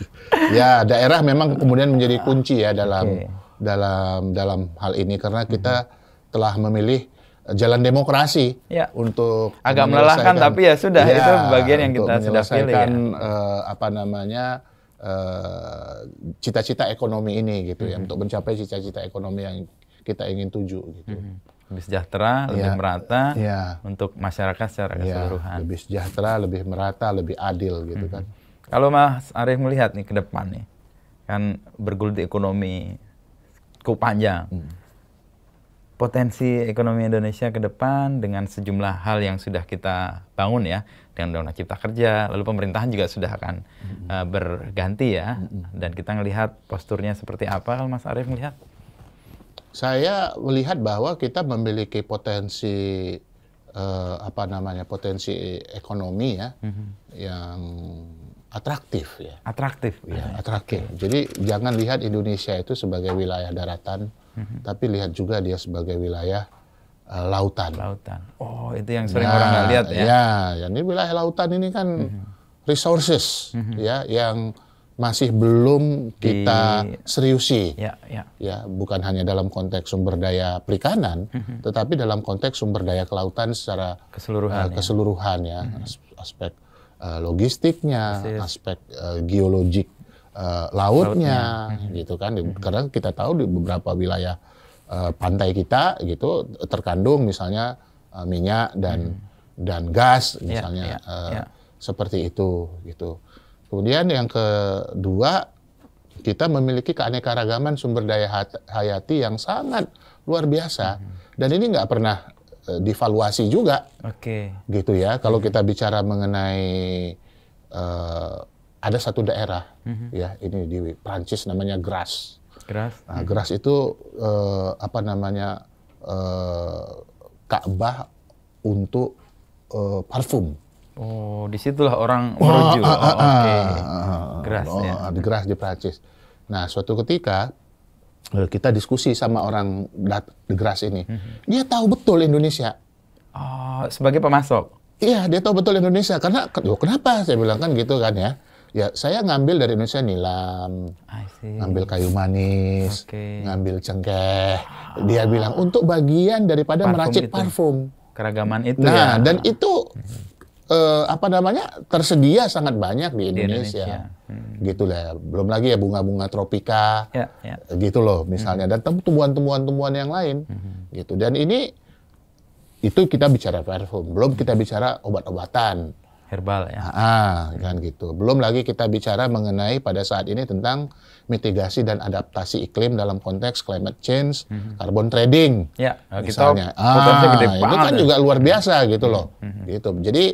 ya, daerah memang kemudian menjadi kunci ya dalam okay dalam dalam hal ini karena kita hmm. telah memilih eh, jalan demokrasi ya. untuk agak melelahkan tapi ya sudah ya, itu bagian yang kita sudah pilih ya. Uh, apa namanya eh, cita-cita uh, ekonomi ini gitu -hmm. ya mhm. untuk mencapai cita-cita ekonomi yang kita ingin tuju gitu. -hmm. Lebih sejahtera, ya, lebih iya. merata ya. untuk masyarakat secara iya, keseluruhan. Ya, lebih sejahtera, lebih merata, lebih adil gitu -hmm. kan. Kalau Mas Arief melihat nih ke depan nih kan bergulir di ekonomi cukup panjang. Hmm. Potensi ekonomi Indonesia ke depan dengan sejumlah hal yang sudah kita bangun ya, dengan undang-undang cipta kerja, lalu pemerintahan juga sudah akan hmm. uh, berganti ya, hmm. dan kita melihat posturnya seperti apa Mas Arief melihat? Saya melihat bahwa kita memiliki potensi uh, apa namanya potensi ekonomi ya, hmm. yang atraktif ya. Atraktif ya. ya atraktif. Jadi jangan lihat Indonesia itu sebagai wilayah daratan, mm-hmm. tapi lihat juga dia sebagai wilayah uh, lautan. Lautan. Oh, itu yang sering nah, orang nggak lihat ya. Ya, ya ini wilayah lautan ini kan mm-hmm. resources mm-hmm. ya yang masih belum kita Di... seriusi. Ya, ya. ya, bukan hanya dalam konteks sumber daya perikanan, mm-hmm. tetapi dalam konteks sumber daya kelautan secara keseluruhan uh, keseluruhan ya, ya mm-hmm. aspek Eh, logistiknya, Masih. aspek uh, geologik uh, lautnya, lautnya, mhm. gitu kan. Mm -hmm. Karena kita tahu di beberapa wilayah uh, pantai kita gitu terkandung misalnya uh, minyak dan mm dan gas ya, misalnya yeah, ya, yeah, uh, yeah. seperti itu gitu. Kemudian yang kedua kita memiliki keanekaragaman sumber daya hayati yang sangat luar biasa mm -hmm. dan ini nggak pernah Eh, divaluasi juga. Oke. Okay. Gitu ya. Kalau kita bicara mengenai uh, ada satu daerah hmm. ya ini di Prancis namanya Gras. Gras. Nah, hmm. Gras itu uh, apa namanya uh, Ka'bah untuk uh, parfum. Oh, disitulah orang oh, merujuk. Oh, ah, ah, oh, okay. ah, ah, ah. Gras oh, ya. Gras di Prancis. Nah, suatu ketika Eh, kita diskusi sama orang The Grass ini. Mm-hmm. Dia tahu betul Indonesia. Oh, sebagai pemasok. Iya, dia tahu betul Indonesia karena oh, kenapa saya bilang kan gitu kan ya. Ya, saya ngambil dari Indonesia nilam, ngambil kayu manis, okay. ngambil cengkeh. Ah. Dia bilang untuk bagian daripada parfum meracik itu. parfum. Keragaman itu nah, ya. Nah, dan itu mhm eh, apa namanya tersedia sangat banyak di Indonesia, di Indonesia. Hmm. gitu lah. Belum lagi ya bunga-bunga tropika, ya, ya. gitu loh misalnya. Hmm. Dan tumbuhan-tumbuhan-tumbuhan yang lain, hmm. gitu. Dan ini itu kita bicara parfum, belum kita bicara obat-obatan herbal ya. Ah, kan gitu. Belum lagi kita bicara mengenai pada saat ini tentang mitigasi dan adaptasi iklim dalam konteks climate change, hmm. carbon trading. Ya, misalnya. kita ah, itu kan juga luar biasa gitu hmm. loh. Hmm. Gitu. Jadi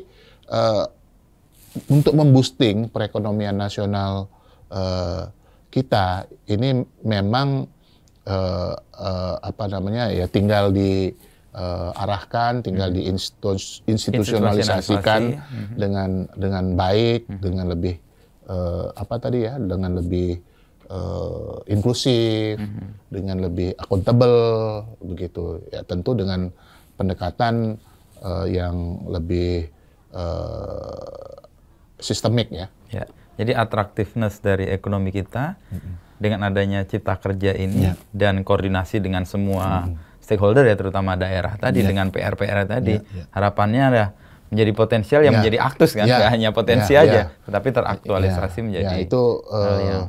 uh, untuk memboosting perekonomian nasional uh, kita ini memang uh, uh, apa namanya ya tinggal di uh, arahkan tinggal hmm. diinstitusionalisasikan hmm. dengan dengan baik hmm. dengan lebih uh, apa tadi ya dengan lebih uh, inklusif hmm. dengan lebih akuntabel begitu ya tentu dengan pendekatan uh, yang lebih uh, sistemik ya. ya. Jadi atraktifness dari ekonomi kita mm-hmm. dengan adanya cipta kerja ini yeah. dan koordinasi dengan semua mm-hmm. stakeholder ya terutama daerah tadi yeah. dengan PR-PR tadi yeah, yeah. harapannya ada menjadi potensial yang yeah. menjadi aktus kan yeah. hanya potensi yeah, aja ya. tetapi teraktualisasi yeah. Ya. menjadi yeah, itu uh, yang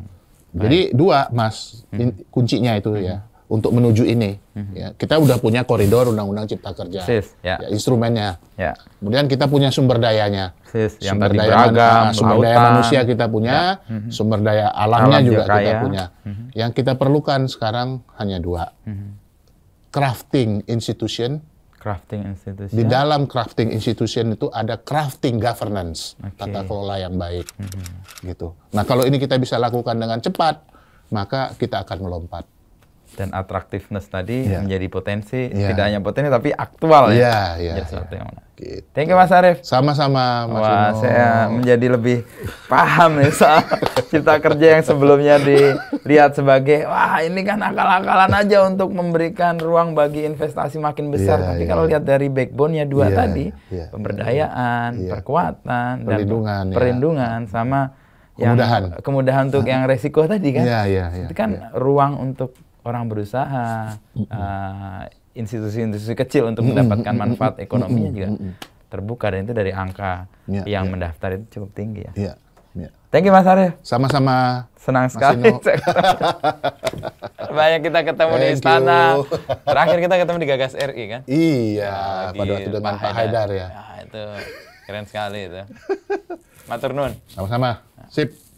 Jadi dua mas hmm. kuncinya itu hmm. ya untuk menuju ini. Mhm. Ya, kita udah punya koridor undang-undang cipta kerja, Sis, ya. Ya, instrumennya. Ya. Kemudian kita punya sumber dayanya, Sis, yang sumber daya beragam, man- sumber daya manusia kita punya, ya. Mhm. sumber daya alamnya Alam juga kita punya. Mhm. Yang kita perlukan sekarang hanya dua, crafting institution. Crafting institution. Di dalam crafting institution itu ada crafting governance, okay. tata kelola yang baik, mm-hmm. gitu. Nah kalau ini kita bisa lakukan dengan cepat, maka kita akan melompat dan atraktifness tadi yeah. menjadi potensi yeah. tidak hanya potensi tapi aktual yeah, ya. Iya, iya. iya. sesuatu yang Gitu. Thank you Mas Arief. Sama-sama Mas Wah, Uno. saya menjadi lebih paham nih soal cipta kerja yang sebelumnya dilihat sebagai wah ini kan akal-akalan aja untuk memberikan ruang bagi investasi makin besar. Yeah, tapi yeah. kalau lihat dari backbone-nya dua yeah, tadi, yeah, pemberdayaan, yeah. perkuatan, perlindungan, dan perlindungan ya. sama yang kemudahan kemudahan untuk yang resiko tadi kan. Iya, iya, iya. Itu kan iya. ruang untuk orang berusaha, institusi eh, institusi-institusi kecil untuk mendapatkan manfaat ekonominya juga terbuka dan itu dari angka ya, yang ya. mendaftar itu cukup tinggi ya. ya, ya. Thank you Mas Arief. Sama-sama. Senang Mas sekali. Banyak kita ketemu Thank di istana. You. Terakhir kita ketemu di Gagas RI kan? Iya, nah, pada waktu dengan Pak Haidar ya. Ah, itu keren sekali itu. Matur Sama-sama. Sip.